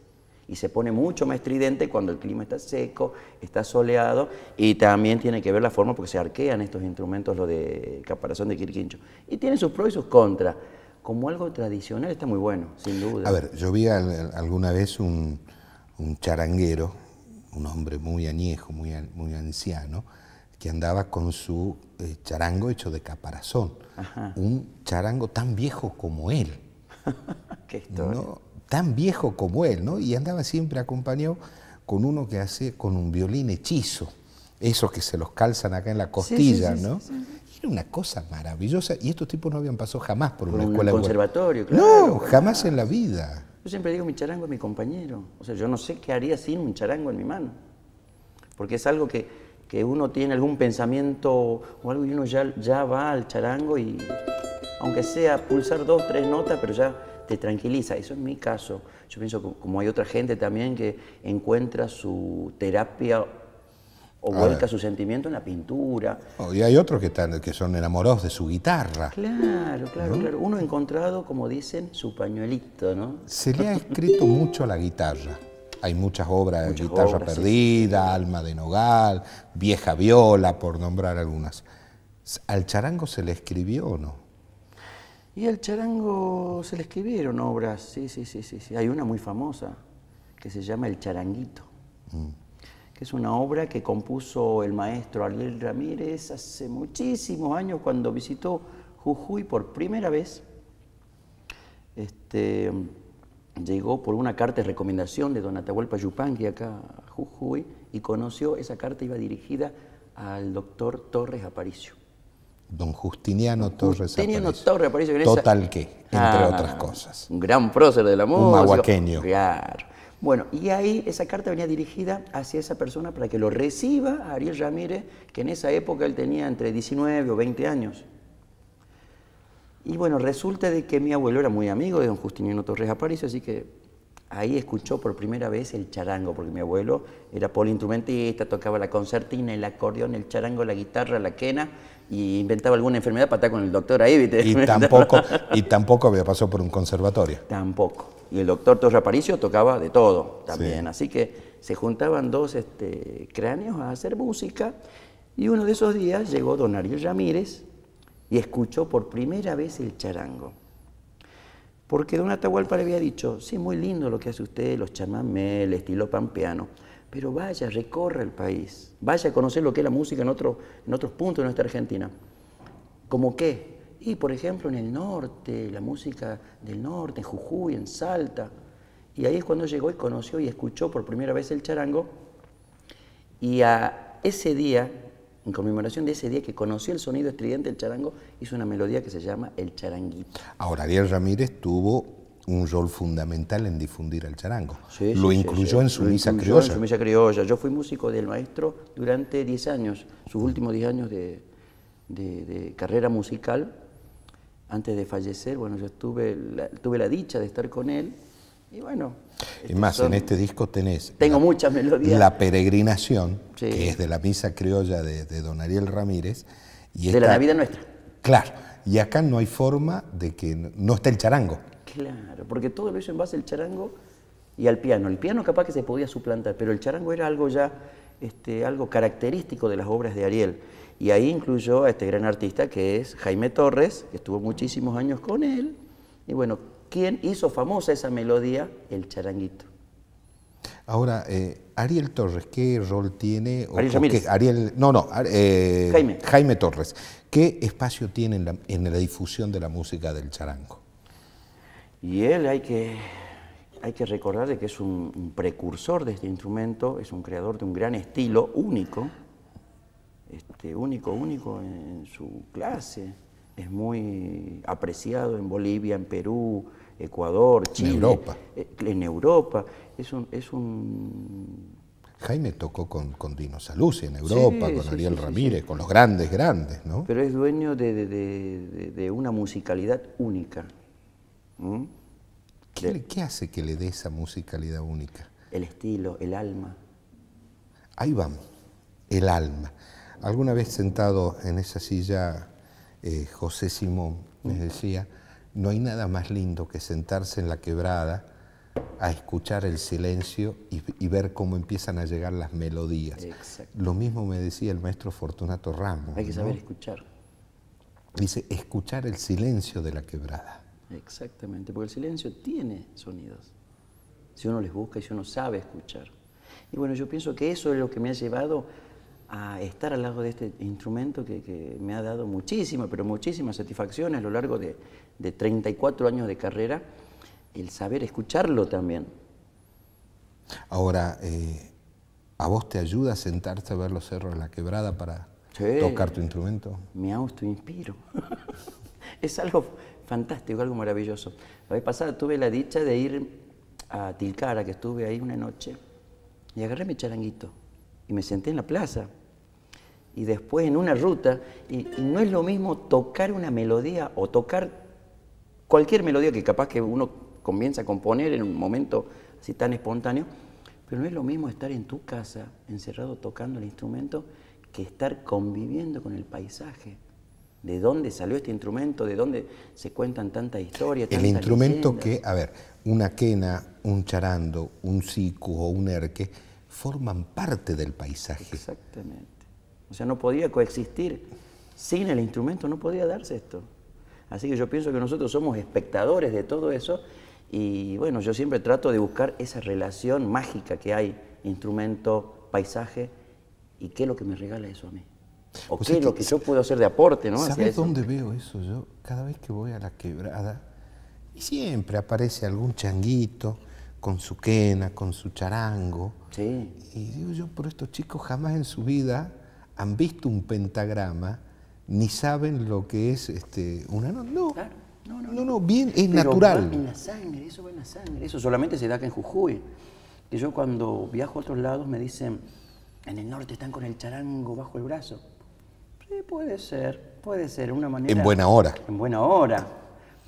y se pone mucho más tridente cuando el clima está seco, está soleado y también tiene que ver la forma porque se arquean estos instrumentos, lo de caparazón de quirquincho. Y tiene sus pros y sus contras. Como algo tradicional está muy bueno, sin duda. A ver, yo vi alguna vez un, un charanguero, un hombre muy añejo, muy, muy anciano, que andaba con su eh, charango hecho de caparazón. Un charango tan viejo como él. Qué historia tan viejo como él, ¿no? Y andaba siempre acompañado con uno que hace con un violín hechizo, esos que se los calzan acá en la costilla, ¿no? Era una cosa maravillosa y estos tipos no habían pasado jamás por una un escuela. conservatorio, claro. No, jamás en la vida. Yo siempre digo, mi charango es mi compañero. O sea, yo no sé qué haría sin un charango en mi mano. Porque es algo que, uno tiene algún pensamiento o algo y uno ya, ya va al charango y, aunque sea pulsar dos, tres notas, pero ya te tranquiliza. Eso es mi caso. Yo pienso como hay otra gente también que encuentra su terapia o vuelca su sentimiento en la pintura. Oh, y hay otros que, están, que son enamorados de su guitarra. Claro, claro, claro. Uno ha encontrado, como dicen, su pañuelito, ¿no? Se le ha escrito mucho a la guitarra. Hay muchas obras, de Guitarra Perdida, Alma de Nogal, Vieja Viola, por nombrar algunas. ¿Al charango se le escribió o no? Y al charango se le escribieron obras, sí, sí, sí, sí, sí. Hay una muy famosa que se llama El charanguito, mm. que es una obra que compuso el maestro Ariel Ramírez hace muchísimos años cuando visitó Jujuy por primera vez. Este, llegó por una carta de recomendación de don Atahualpa Yupanqui acá a Jujuy y conoció esa carta iba dirigida al doctor Torres Aparicio. Don Justiniano Torres Justiniano Torres Aparicio Total que, entre ah, otras cosas. Un gran prócer de la música. Un aguaqueño. Claro. Bueno, y ahí esa carta venía dirigida hacia esa persona para que lo reciba Ariel Ramírez, que en esa época él tenía entre 19 o 20 años. Y bueno, resulta de que mi abuelo era muy amigo de don Justiniano Torres Aparicio, así que ahí escuchó por primera vez el charango, porque mi abuelo era polinstrumentista, tocaba la concertina, el acordeón, el charango, la guitarra, la quena, y inventaba alguna enfermedad para estar con el doctor ahí, Y tampoco, y tampoco había pasado por un conservatorio. Tampoco. Y el doctor Torre Aparicio tocaba de todo también. Así que se juntaban dos este, cráneos a hacer música. Y uno de esos días llegó Don Ariel Ramírez y escuchó por primera vez el charango. Porque Don Atahualpa le había dicho, sí, muy lindo lo que hace usted, los chamamé, el estilo pampeano pero vaya, recorre el país, vaya a conocer lo que es la música en, en otros puntos de nuestra Argentina. ¿Cómo qué? Y por ejemplo en el norte, la música del norte, en Jujuy, en Salta. Y ahí es cuando llegó y conoció y escuchó por primera vez el charango. Y a ese día, en conmemoración de ese día que conoció el sonido estridente del charango, hizo una melodía que se llama El Charanguito. Ahora, Ariel Ramírez tuvo un rol fundamental en difundir el charango. lo incluyó en su misa criolla. misa criolla. Yo fui músico del maestro durante 10 años, sus mm. últimos 10 años de, carrera musical. Antes de fallecer, bueno, yo tuve la dicha de estar con él. Y bueno. Y más, en este disco tenés. Tengo la, muchas melodías. La peregrinación, que es de la misa criolla de, Don Ariel Ramírez. de la vida nuestra. Claro. Y acá no hay forma de que. No está el charango. Claro, porque todo eso en base al charango y al piano. El piano capaz que se podía suplantar, pero el charango era algo ya, este, algo característico de las obras de Ariel. Y ahí incluyó a este gran artista que es Jaime Torres, que estuvo muchísimos años con él. Y bueno, ¿quién hizo famosa esa melodía? El charanguito. Ahora, eh, Ariel Torres, ¿qué rol tiene? Ariel, no, no, eh, Jaime. Torres. ¿Qué espacio tiene en la difusión de la música del charango? Y él hay que, hay que recordar de que es un, precursor de este instrumento, es un creador de un gran estilo único, este, único, único en, su clase. Es muy apreciado en Bolivia, en Perú, Ecuador, Chile. En Europa. Eh, en Europa. Es un, es un... Jaime tocó con, con Dino Saluzzi en Europa, con Ariel Ramírez, con los grandes, grandes, ¿no? Pero es dueño de una musicalidad única. ¿Mm? ¿Qué, hace que le dé esa musicalidad única? El estilo, el alma. Ahí vamos, el alma. Alguna vez sentado en esa silla, eh, José Simón me mm. decía, no hay nada más lindo que sentarse en la quebrada a escuchar el silencio y, ver cómo empiezan a llegar las melodías. Lo mismo me decía el maestro Fortunato Ramos. Hay que saber escuchar. Dice, escuchar el silencio de la quebrada. Exactamente, porque el silencio tiene sonidos. Si uno les busca y si uno sabe escuchar. Y bueno, yo pienso que eso es lo que me ha llevado a estar al lado de este instrumento que, me ha dado muchísimas, pero muchísima satisfacciones a lo largo de, 34 años de carrera, el saber escucharlo también. Ahora, eh, ¿a vos te ayuda a sentarte a ver los cerros en la quebrada para tocar tu instrumento? Me auto-inspiro. es algo fantástico, algo maravilloso. La vez pasada tuve la dicha de ir a Tilcara, que estuve ahí una noche, y agarré mi charanguito y me senté en la plaza y después en una ruta, y, no es lo mismo tocar una melodía o tocar cualquier melodía que capaz que uno comienza a componer en un momento así tan espontáneo, pero no es lo mismo estar en tu casa encerrado tocando el instrumento que estar conviviendo con el paisaje, de dónde salió este instrumento, de dónde se cuentan tantas historias. El instrumento que, a ver, una quena, un charando, un sicu o un erque forman parte del paisaje. Exactamente. O sea, no podía coexistir. Sin el instrumento no podía darse esto. Así que yo pienso que nosotros somos espectadores de todo eso y bueno, yo siempre trato de buscar esa relación mágica que hay, instrumento, paisaje, y qué es lo que me regala eso a mí. ¿O pues es lo que yo puedo hacer de aporte? ¿no? ¿Sabes dónde veo eso yo? Cada vez que voy a la quebrada, y siempre aparece algún changuito con su quena, con su charango. Sí. Y digo yo, pero estos chicos jamás en su vida han visto un pentagrama, ni saben lo que es este, una... No, no, no, bien, es natural. Va en la sangre, eso va en la sangre. Eso solamente se da acá en Jujuy. Que yo cuando viajo a otros lados me dicen, en el norte están con el charango bajo el brazo puede ser, puede ser, una manera... En buena hora. En buena hora,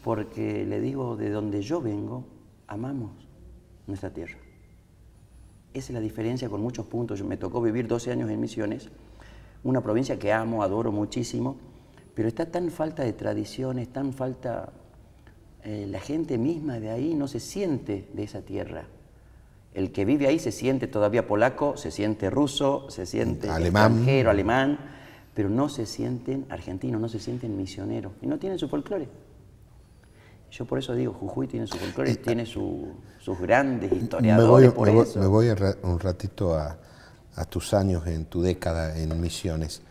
porque le digo, de donde yo vengo, amamos nuestra tierra. Esa es la diferencia con muchos puntos. Yo me tocó vivir 12 años en Misiones, una provincia que amo, adoro muchísimo, pero está tan falta de tradiciones, tan falta... Eh, la gente misma de ahí no se siente de esa tierra. El que vive ahí se siente todavía polaco, se siente ruso, se siente alemán. extranjero, alemán pero no se sienten argentinos, no se sienten misioneros y no tienen su folclore. Yo por eso digo, Jujuy tiene su folclore, tiene sus grandes historiadores. Me voy, me voy un ratito a, tus años, en tu década en misiones.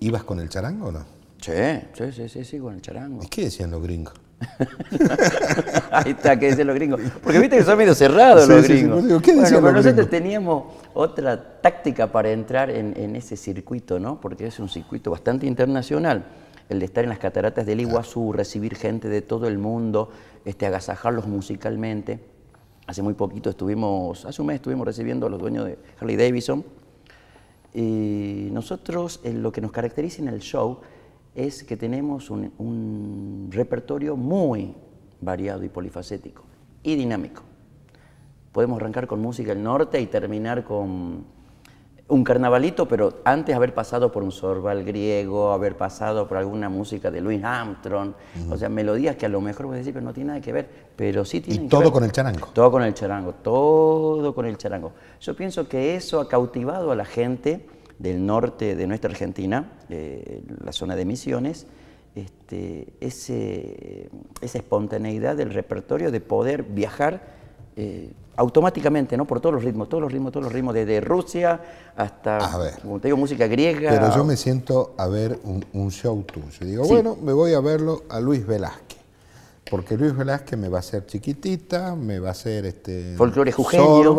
¿Ibas con el charango o no? Sí, sí, sí, sí, sí con el charango. ¿Y qué decían los gringos? Ahí está, que dicen los gringos. Porque viste que son medio cerrados los gringos. bueno, pero nosotros teníamos otra táctica para entrar en, ese circuito, ¿no? Porque es un circuito bastante internacional. El de estar en las cataratas del Iguazú, recibir gente de todo el mundo, este, agasajarlos musicalmente. Hace muy poquito estuvimos, hace un mes estuvimos recibiendo a los dueños de Harley Davidson. Y nosotros, lo que nos caracteriza en el show, es que tenemos un, repertorio muy variado y polifacético y dinámico. Podemos arrancar con música del norte y terminar con un carnavalito, pero antes haber pasado por un sorbal griego, haber pasado por alguna música de Louis Armstrong, o sea, melodías que a lo mejor vos decís, pero no tiene nada que ver, pero sí tienen ¿Y todo con el charango. Todo con el charango, todo con el charango. Yo pienso que eso ha cautivado a la gente del norte de nuestra Argentina, eh, la zona de Misiones, este, esa espontaneidad del repertorio de poder viajar eh, automáticamente, ¿no? Por todos los ritmos, todos los ritmos, todos los ritmos, desde Rusia hasta, ver, como te digo, música griega. Pero yo me siento a ver un, show show Yo Digo, bueno, me voy a verlo a Luis Velázquez. Porque Luis Velázquez me va a hacer chiquitita, me va a hacer este. Folclore jujeño.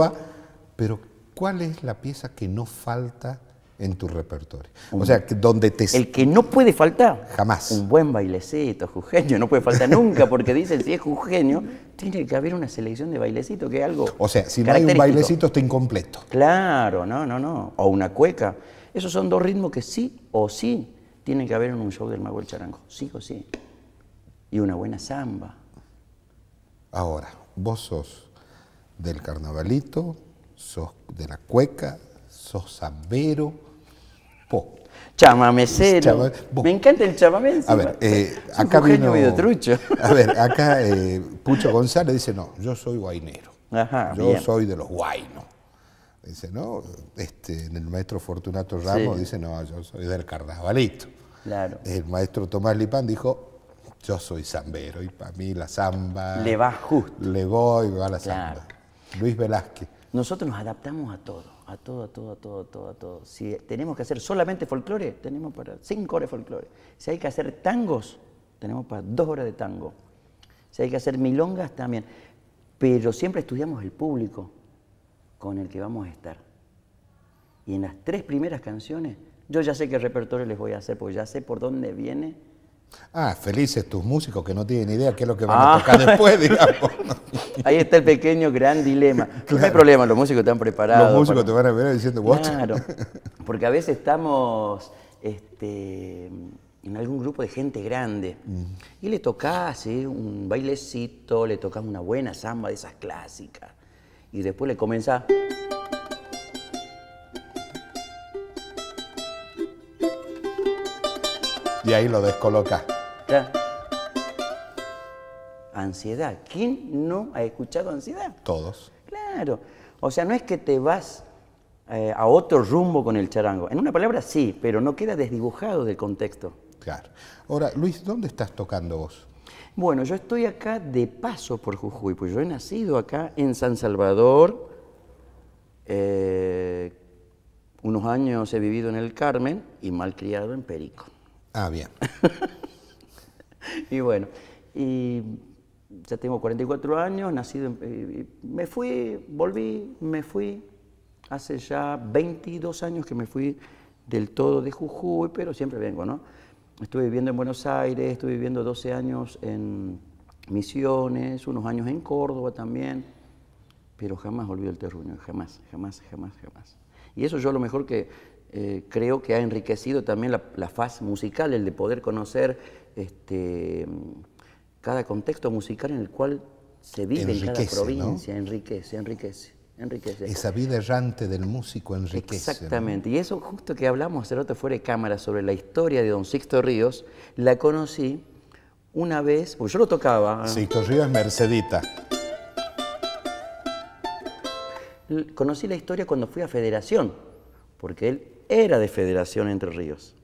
pero ¿cuál es la pieza que no falta en tu repertorio. o sea, que donde te... El que no puede faltar. Jamás. Un buen bailecito, jugenio, no puede faltar nunca, porque dicen, si es jugenio, tiene que haber una selección de bailecitos que es algo... O sea, si no hay un bailecito, está incompleto. Claro, no, no, no. O una cueca. Esos son dos ritmos que sí o sí tienen que haber en un show del Mago el Charango, sí o sí. Y una buena samba. Ahora, vos sos del carnavalito, sos de la cueca, sos sabero chamamecero. Me encanta el chamamé. A ver, eh, acá vino... A ver, acá eh, Pucho González dice, no, yo soy guainero. Ajá, yo soy de los guainos. Dice, no, este, el maestro Fortunato Ramos dice, no, yo soy del carnavalito. Claro. El maestro Tomás Lipán dijo, yo soy zambero y para mí la samba... Le va justo. Le voy, me va la samba. Luis Velázquez. Nosotros nos adaptamos a todo. A todo, a todo, a todo, a todo, todo. Si tenemos que hacer solamente folclore, tenemos para cinco horas de folclore. Si hay que hacer tangos, tenemos para dos horas de tango. Si hay que hacer milongas, también. Pero siempre estudiamos el público con el que vamos a estar. Y en las tres primeras canciones, yo ya sé qué repertorio les voy a hacer, porque ya sé por dónde viene Ah, felices tus músicos que no tienen idea qué es lo que van a ah. tocar después, digamos. Ahí está el pequeño gran dilema. No hay problema, los músicos están preparados. Los músicos te van a ver diciendo, Claro, porque a veces estamos este, en algún grupo de gente grande mm. y le toca ¿eh? un bailecito, le tocas una buena samba de esas clásicas y después le comenzás... y ahí lo descoloca. Ansiedad. ¿Quién no ha escuchado ansiedad? Todos. Claro. O sea, no es que te vas eh, a otro rumbo con el charango. En una palabra sí, pero no queda desdibujado del contexto. Claro. Ahora, Luis, ¿dónde estás tocando vos? Bueno, yo estoy acá de paso por Jujuy, pues yo he nacido acá en San Salvador. Eh, unos años he vivido en el Carmen y mal criado en Perico. Ah, bien. y bueno, y ya tengo 44 años, nacido en, eh, me fui, volví, me fui hace ya 22 años que me fui del todo de Jujuy, pero siempre vengo, ¿no? Estuve viviendo en Buenos Aires, estuve viviendo 12 años en Misiones, unos años en Córdoba también, pero jamás olvido el terruño, jamás, jamás, jamás, jamás. Y eso yo lo mejor que eh, creo que ha enriquecido también la, faz musical, el de poder conocer este, cada contexto musical en el cual se vive en cada provincia, enriquece, enriquece. Enriquece. Esa vida errante del músico enriquece. Exactamente. Y eso justo que hablamos hace otro fuera de cámara sobre la historia de don Sixto Ríos, la conocí una vez, pues yo lo tocaba. Sixto Ríos Mercedita. Conocí la historia cuando fui a Federación, porque él era de Federación Entre Ríos.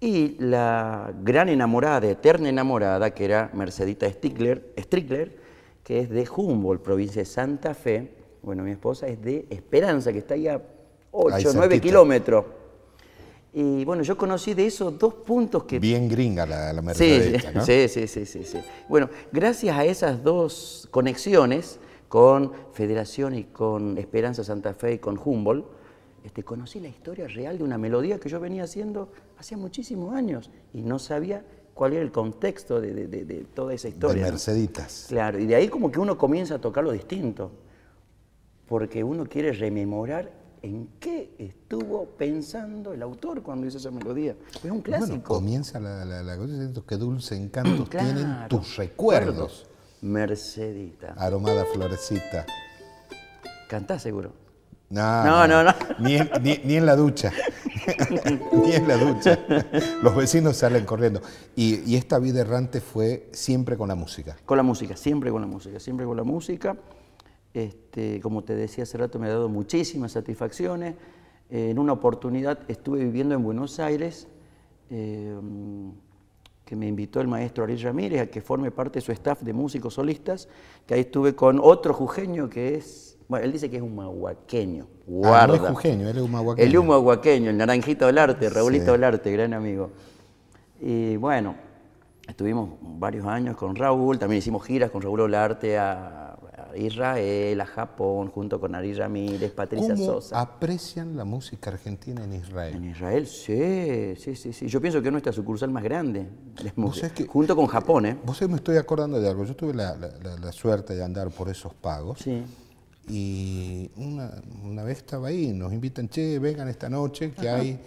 Y la gran enamorada, eterna enamorada, que era Mercedita Strickler, que es de Humboldt, provincia de Santa Fe. Bueno, mi esposa es de Esperanza, que está ahí a 8, 9 kilómetros. Y bueno, yo conocí de esos dos puntos que... Bien gringa la, Mercedita, ¿no? sí, sí, sí, sí. Bueno, gracias a esas dos conexiones con Federación y con Esperanza Santa Fe y con Humboldt, este, conocí la historia real de una melodía que yo venía haciendo Hacía muchísimos años y no sabía cuál era el contexto de, toda esa historia. De Merceditas. Claro, y de ahí como que uno comienza a tocar lo distinto, porque uno quiere rememorar en qué estuvo pensando el autor cuando hizo esa melodía. Es un clásico. Bueno, comienza la, la, cosa, Que dulce encanto tienen tus recuerdos. Mercedita. Aromada florecita. Cantás seguro. No, no, no. Ni, en, la ducha. ni en la ducha. Los vecinos salen corriendo. Y, esta vida errante fue siempre con la música. Con la música, siempre con la música, siempre con la música. Este, como te decía hace rato, me ha dado muchísimas satisfacciones. Eh, en una oportunidad estuve viviendo en Buenos Aires, eh, que me invitó el maestro Ariel Ramírez a que forme parte de su staff de músicos solistas, que ahí estuve con otro jujeño que es bueno, él dice que es un mahuaqueño. Guarda. Ah, no es jujeño, él un mahuaqueño. El un mahuaqueño, el naranjito del arte, Raulito del arte, gran amigo. Y bueno, estuvimos varios años con Raúl, también hicimos giras con Raúl Olarte a, a Israel, a Japón, junto con Ari Ramírez, Patricia ¿Cómo Sosa. aprecian la música argentina en Israel? En Israel, sí, sí, sí. Yo pienso que es nuestra sucursal más grande, junto con eh, Japón. ¿eh? Vos me estoy acordando de algo. Yo tuve la, la suerte de andar por esos pagos. Sí y una, vez estaba ahí, nos invitan, che, vengan esta noche, que hay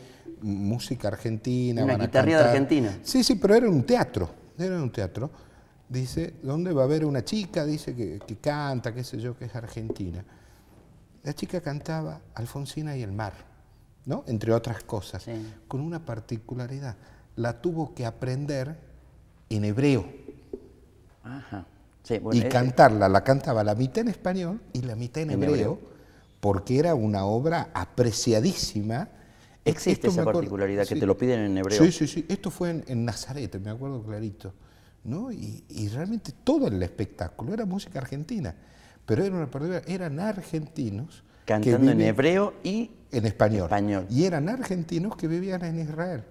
música argentina. Una de argentina. Sí, sí, pero era un teatro, era un teatro. Dice, ¿dónde va a haber una chica? Dice que, canta, qué sé yo, que es argentina. La chica cantaba Alfonsina y el mar, ¿no? Entre otras cosas, con una particularidad. La tuvo que aprender en hebreo. Ajá y cantarla, la cantaba la mitad en español y la mitad en, hebreo, porque era una obra apreciadísima. E-, Existe esa particularidad que te lo piden en hebreo. Sí, sí, sí. Esto fue en, Nazaret, me acuerdo clarito. ¿no? Y, realmente todo el espectáculo era música argentina. Pero era una eran argentinos. Cantando en hebreo y en español. Y eran argentinos que vivían en Israel.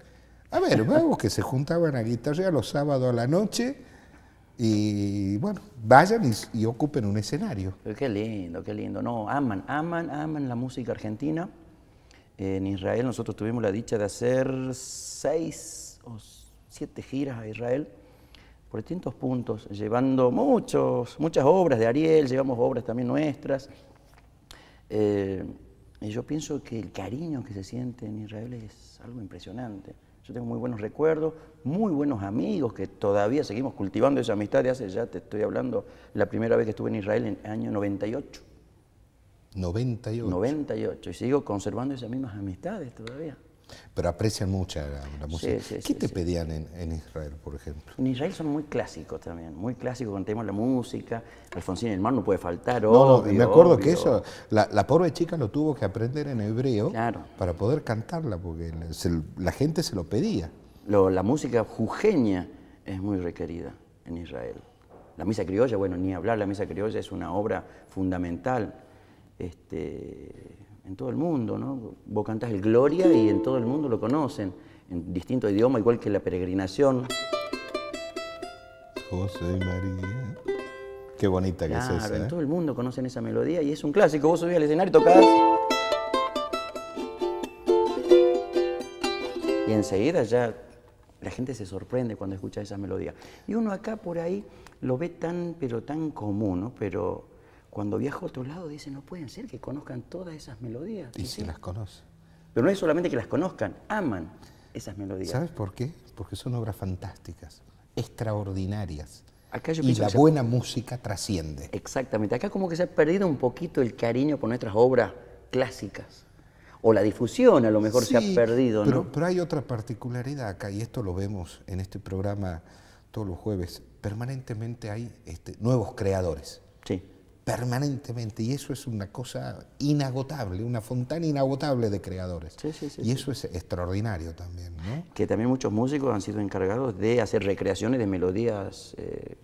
A ver, vamos, que se juntaban a guitarrear los sábados a la noche y bueno, vayan y, ocupen un escenario. Qué lindo, qué lindo. No, aman, aman, aman la música argentina. En Israel nosotros tuvimos la dicha de hacer seis o siete giras a Israel por distintos puntos, llevando muchos, muchas obras de Ariel, llevamos obras también nuestras. Eh, y yo pienso que el cariño que se siente en Israel es algo impresionante. Yo tengo muy buenos recuerdos, muy buenos amigos que todavía seguimos cultivando esa amistad de hace ya, te estoy hablando, la primera vez que estuve en Israel en el año 98. 98. 98. Y sigo conservando esas mismas amistades todavía. Pero aprecian mucho la, música. ¿Qué te pedían en, Israel, por ejemplo? En Israel son muy clásicos también, muy clásicos contemos la música. Alfonsín el mar no puede faltar, No, obvio, no me acuerdo que eso, la, pobre chica lo tuvo que aprender en hebreo para poder cantarla, porque la gente se lo pedía. la música jujeña es muy requerida en Israel. La misa criolla, bueno, ni hablar, la misa criolla es una obra fundamental. Este, en todo el mundo, ¿no? Vos cantás el Gloria y en todo el mundo lo conocen, en distinto idioma, igual que la peregrinación. José María. Qué bonita que es esa. En ¿eh? todo el mundo conocen esa melodía y es un clásico. Vos subís al escenario y tocás. Y enseguida ya la gente se sorprende cuando escucha esa melodía. Y uno acá por ahí lo ve tan, pero tan común, ¿no? Pero cuando viajo a otro lado dicen, no pueden ser que conozcan todas esas melodías. Y sí, las conoce. Pero no es solamente que las conozcan, aman esas melodías. ¿Sabes por qué? Porque son obras fantásticas, extraordinarias. Acá y la buena música trasciende. Exactamente. Acá como que se ha perdido un poquito el cariño por nuestras obras clásicas. O la difusión a lo mejor se ha perdido, pero, hay otra particularidad acá, y esto lo vemos en este programa todos los jueves. Permanentemente hay este, nuevos creadores. Sí permanentemente y eso es una cosa inagotable, una fontana inagotable de creadores. y eso es extraordinario también. Que también muchos músicos han sido encargados de hacer recreaciones de melodías eh,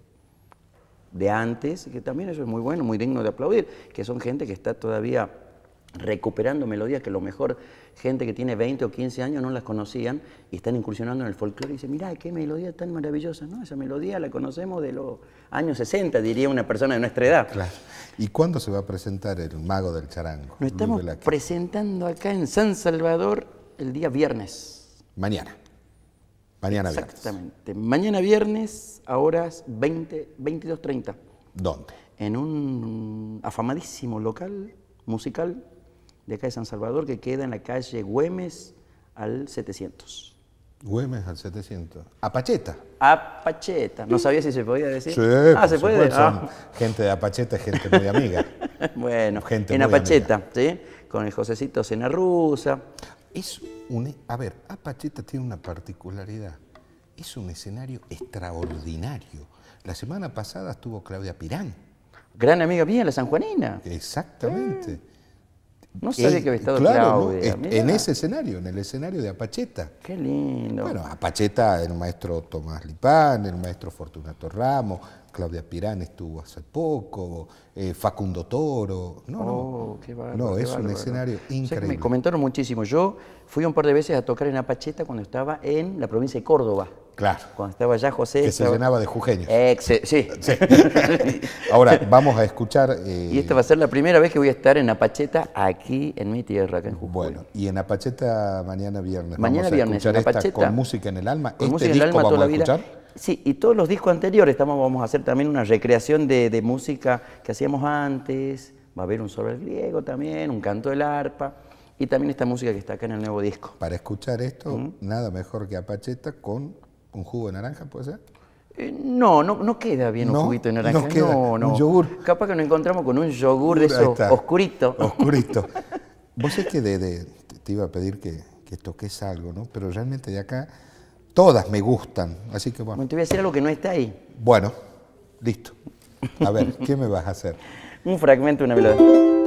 de antes, que también eso es muy bueno, muy digno de aplaudir, que son gente que está todavía recuperando melodías que lo mejor gente que tiene 20 o 15 años no las conocían y están incursionando en el folclore y dicen, mira qué melodía tan maravillosa, ¿no? Esa melodía la conocemos de los años 60, diría una persona de nuestra edad. Claro. ¿Y cuándo se va a presentar el Mago del Charango? Nos estamos presentando acá en San Salvador el día viernes. Mañana. Mañana viernes. Exactamente. Mañana viernes a horas 22.30. ¿Dónde? En un afamadísimo local musical de acá de San Salvador, que queda en la calle Güemes al 700. Güemes al 700. Apacheta. Apacheta. No sabía si se podía decir. Sí, ah, se puede. Ah. Gente de Apacheta es gente muy amiga. bueno, gente en Apacheta, ¿sí? Con el Josecito Cena Rusa. Es un, e, a ver, Apacheta tiene una particularidad. Es un escenario extraordinario. La semana pasada estuvo Claudia Pirán. Gran amiga mía, la sanjuanina. Exactamente. No sabía que había estado claro, En ese escenario, en el escenario de Apacheta. Qué lindo. Bueno, Apacheta, el maestro Tomás Lipán, el maestro Fortunato Ramos, Claudia Pirán estuvo hace poco, eh, Facundo Toro. No, no. Oh, qué es un escenario increíble. me comentaron muchísimo. Yo Fui un par de veces a tocar en Apacheta cuando estaba en la provincia de Córdoba. Claro. Cuando estaba allá José. Que se llenaba de jujeños. sí. Ahora, vamos a escuchar. Y esta eh, va a ser la primera vez que voy a estar en Apacheta, aquí en mi tierra, acá en Jujuy. Bueno, y en Apacheta mañana viernes. Mañana viernes, escuchar con música en el alma. este música en el alma toda Escuchar. Sí, y todos los discos anteriores. Estamos, vamos a hacer también una recreación de, música que hacíamos antes. Va a haber un solo el griego también, un canto del arpa y también esta música que está acá en el nuevo disco. Para escuchar esto, ¿Mm? nada mejor que Apacheta con un jugo de naranja, ¿puede ser? Eh, no, no, no queda bien un juguito de naranja. No, no, Un yogur. Capaz que nos encontramos con un yogur de eso oscurito. Oscurito. Vos es que te iba a pedir que, que toques algo, ¿no? Pero realmente de acá todas me gustan, así que bueno. Te voy a decir algo que no está ahí. Bueno, listo. A ver, ¿qué me vas a hacer? un fragmento, de una melodía.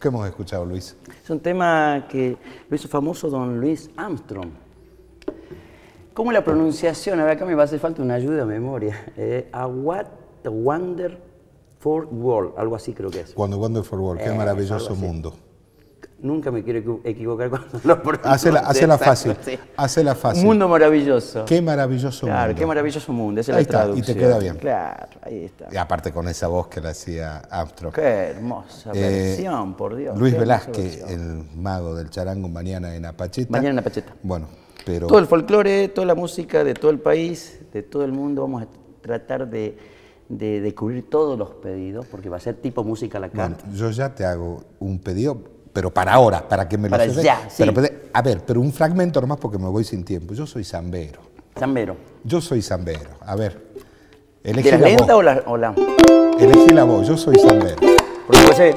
¿Qué hemos escuchado, Luis? Es un tema que lo hizo famoso don Luis Armstrong. ¿Cómo la pronunciación? A ver, acá me va a hacer falta una ayuda a memoria. Eh, a what wonder for world, algo así creo que es. Cuando wonder for world, qué eh, maravilloso mundo nunca me quiero equivocar cuando lo pronuncio. Hacela, fácil, hacela fácil. Mundo maravilloso. Qué maravilloso mundo. Claro, qué maravilloso mundo, esa ahí la está, Y te queda bien. Claro, ahí está. Y aparte con esa voz que le hacía Armstrong. Qué hermosa eh, por Dios. Luis Velázquez, el mago del charango, mañana en Apacheta. Mañana en Apacheta. Bueno, pero... Todo el folclore, toda la música de todo el país, de todo el mundo, vamos a tratar de de, todos los pedidos, porque va a ser tipo música la carta. yo ya te hago un pedido pero para ahora, para que me lo Para ya, sí. pero, pues, A ver, pero un fragmento nomás porque me voy sin tiempo. Yo soy zambero. Zambero. Yo soy zambero. A ver. Elegí la, lenta O, la, Elegí la voz, yo soy zambero. Porque pues, eh,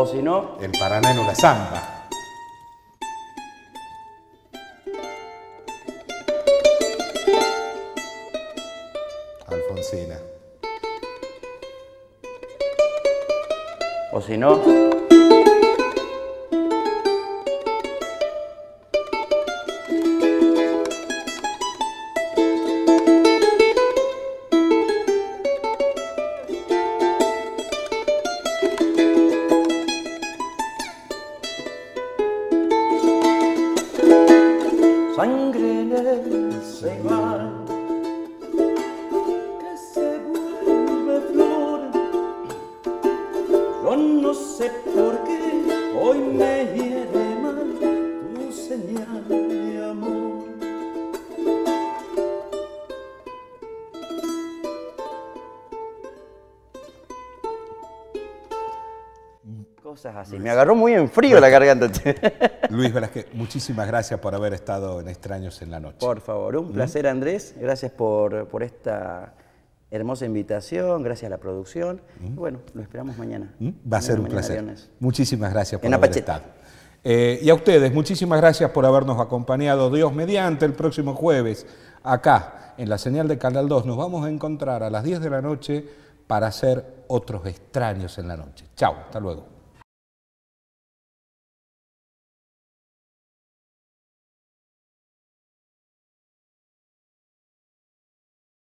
O si no. el Paraná en una zamba. frío la garganta. Luis Velázquez, muchísimas gracias por haber estado en Extraños en la Noche. Por favor, un ¿Mm? placer Andrés, gracias por, por esta hermosa invitación, gracias a la producción. ¿Mm? bueno, lo esperamos mañana. ¿Mm? Va a ser un placer. Muchísimas gracias por haber estado. Eh, y a ustedes, muchísimas gracias por habernos acompañado. Dios mediante, el próximo jueves, acá, en la señal de Canal 2, nos vamos a encontrar a las 10 de la noche para hacer otros extraños en la noche. Chao, hasta luego.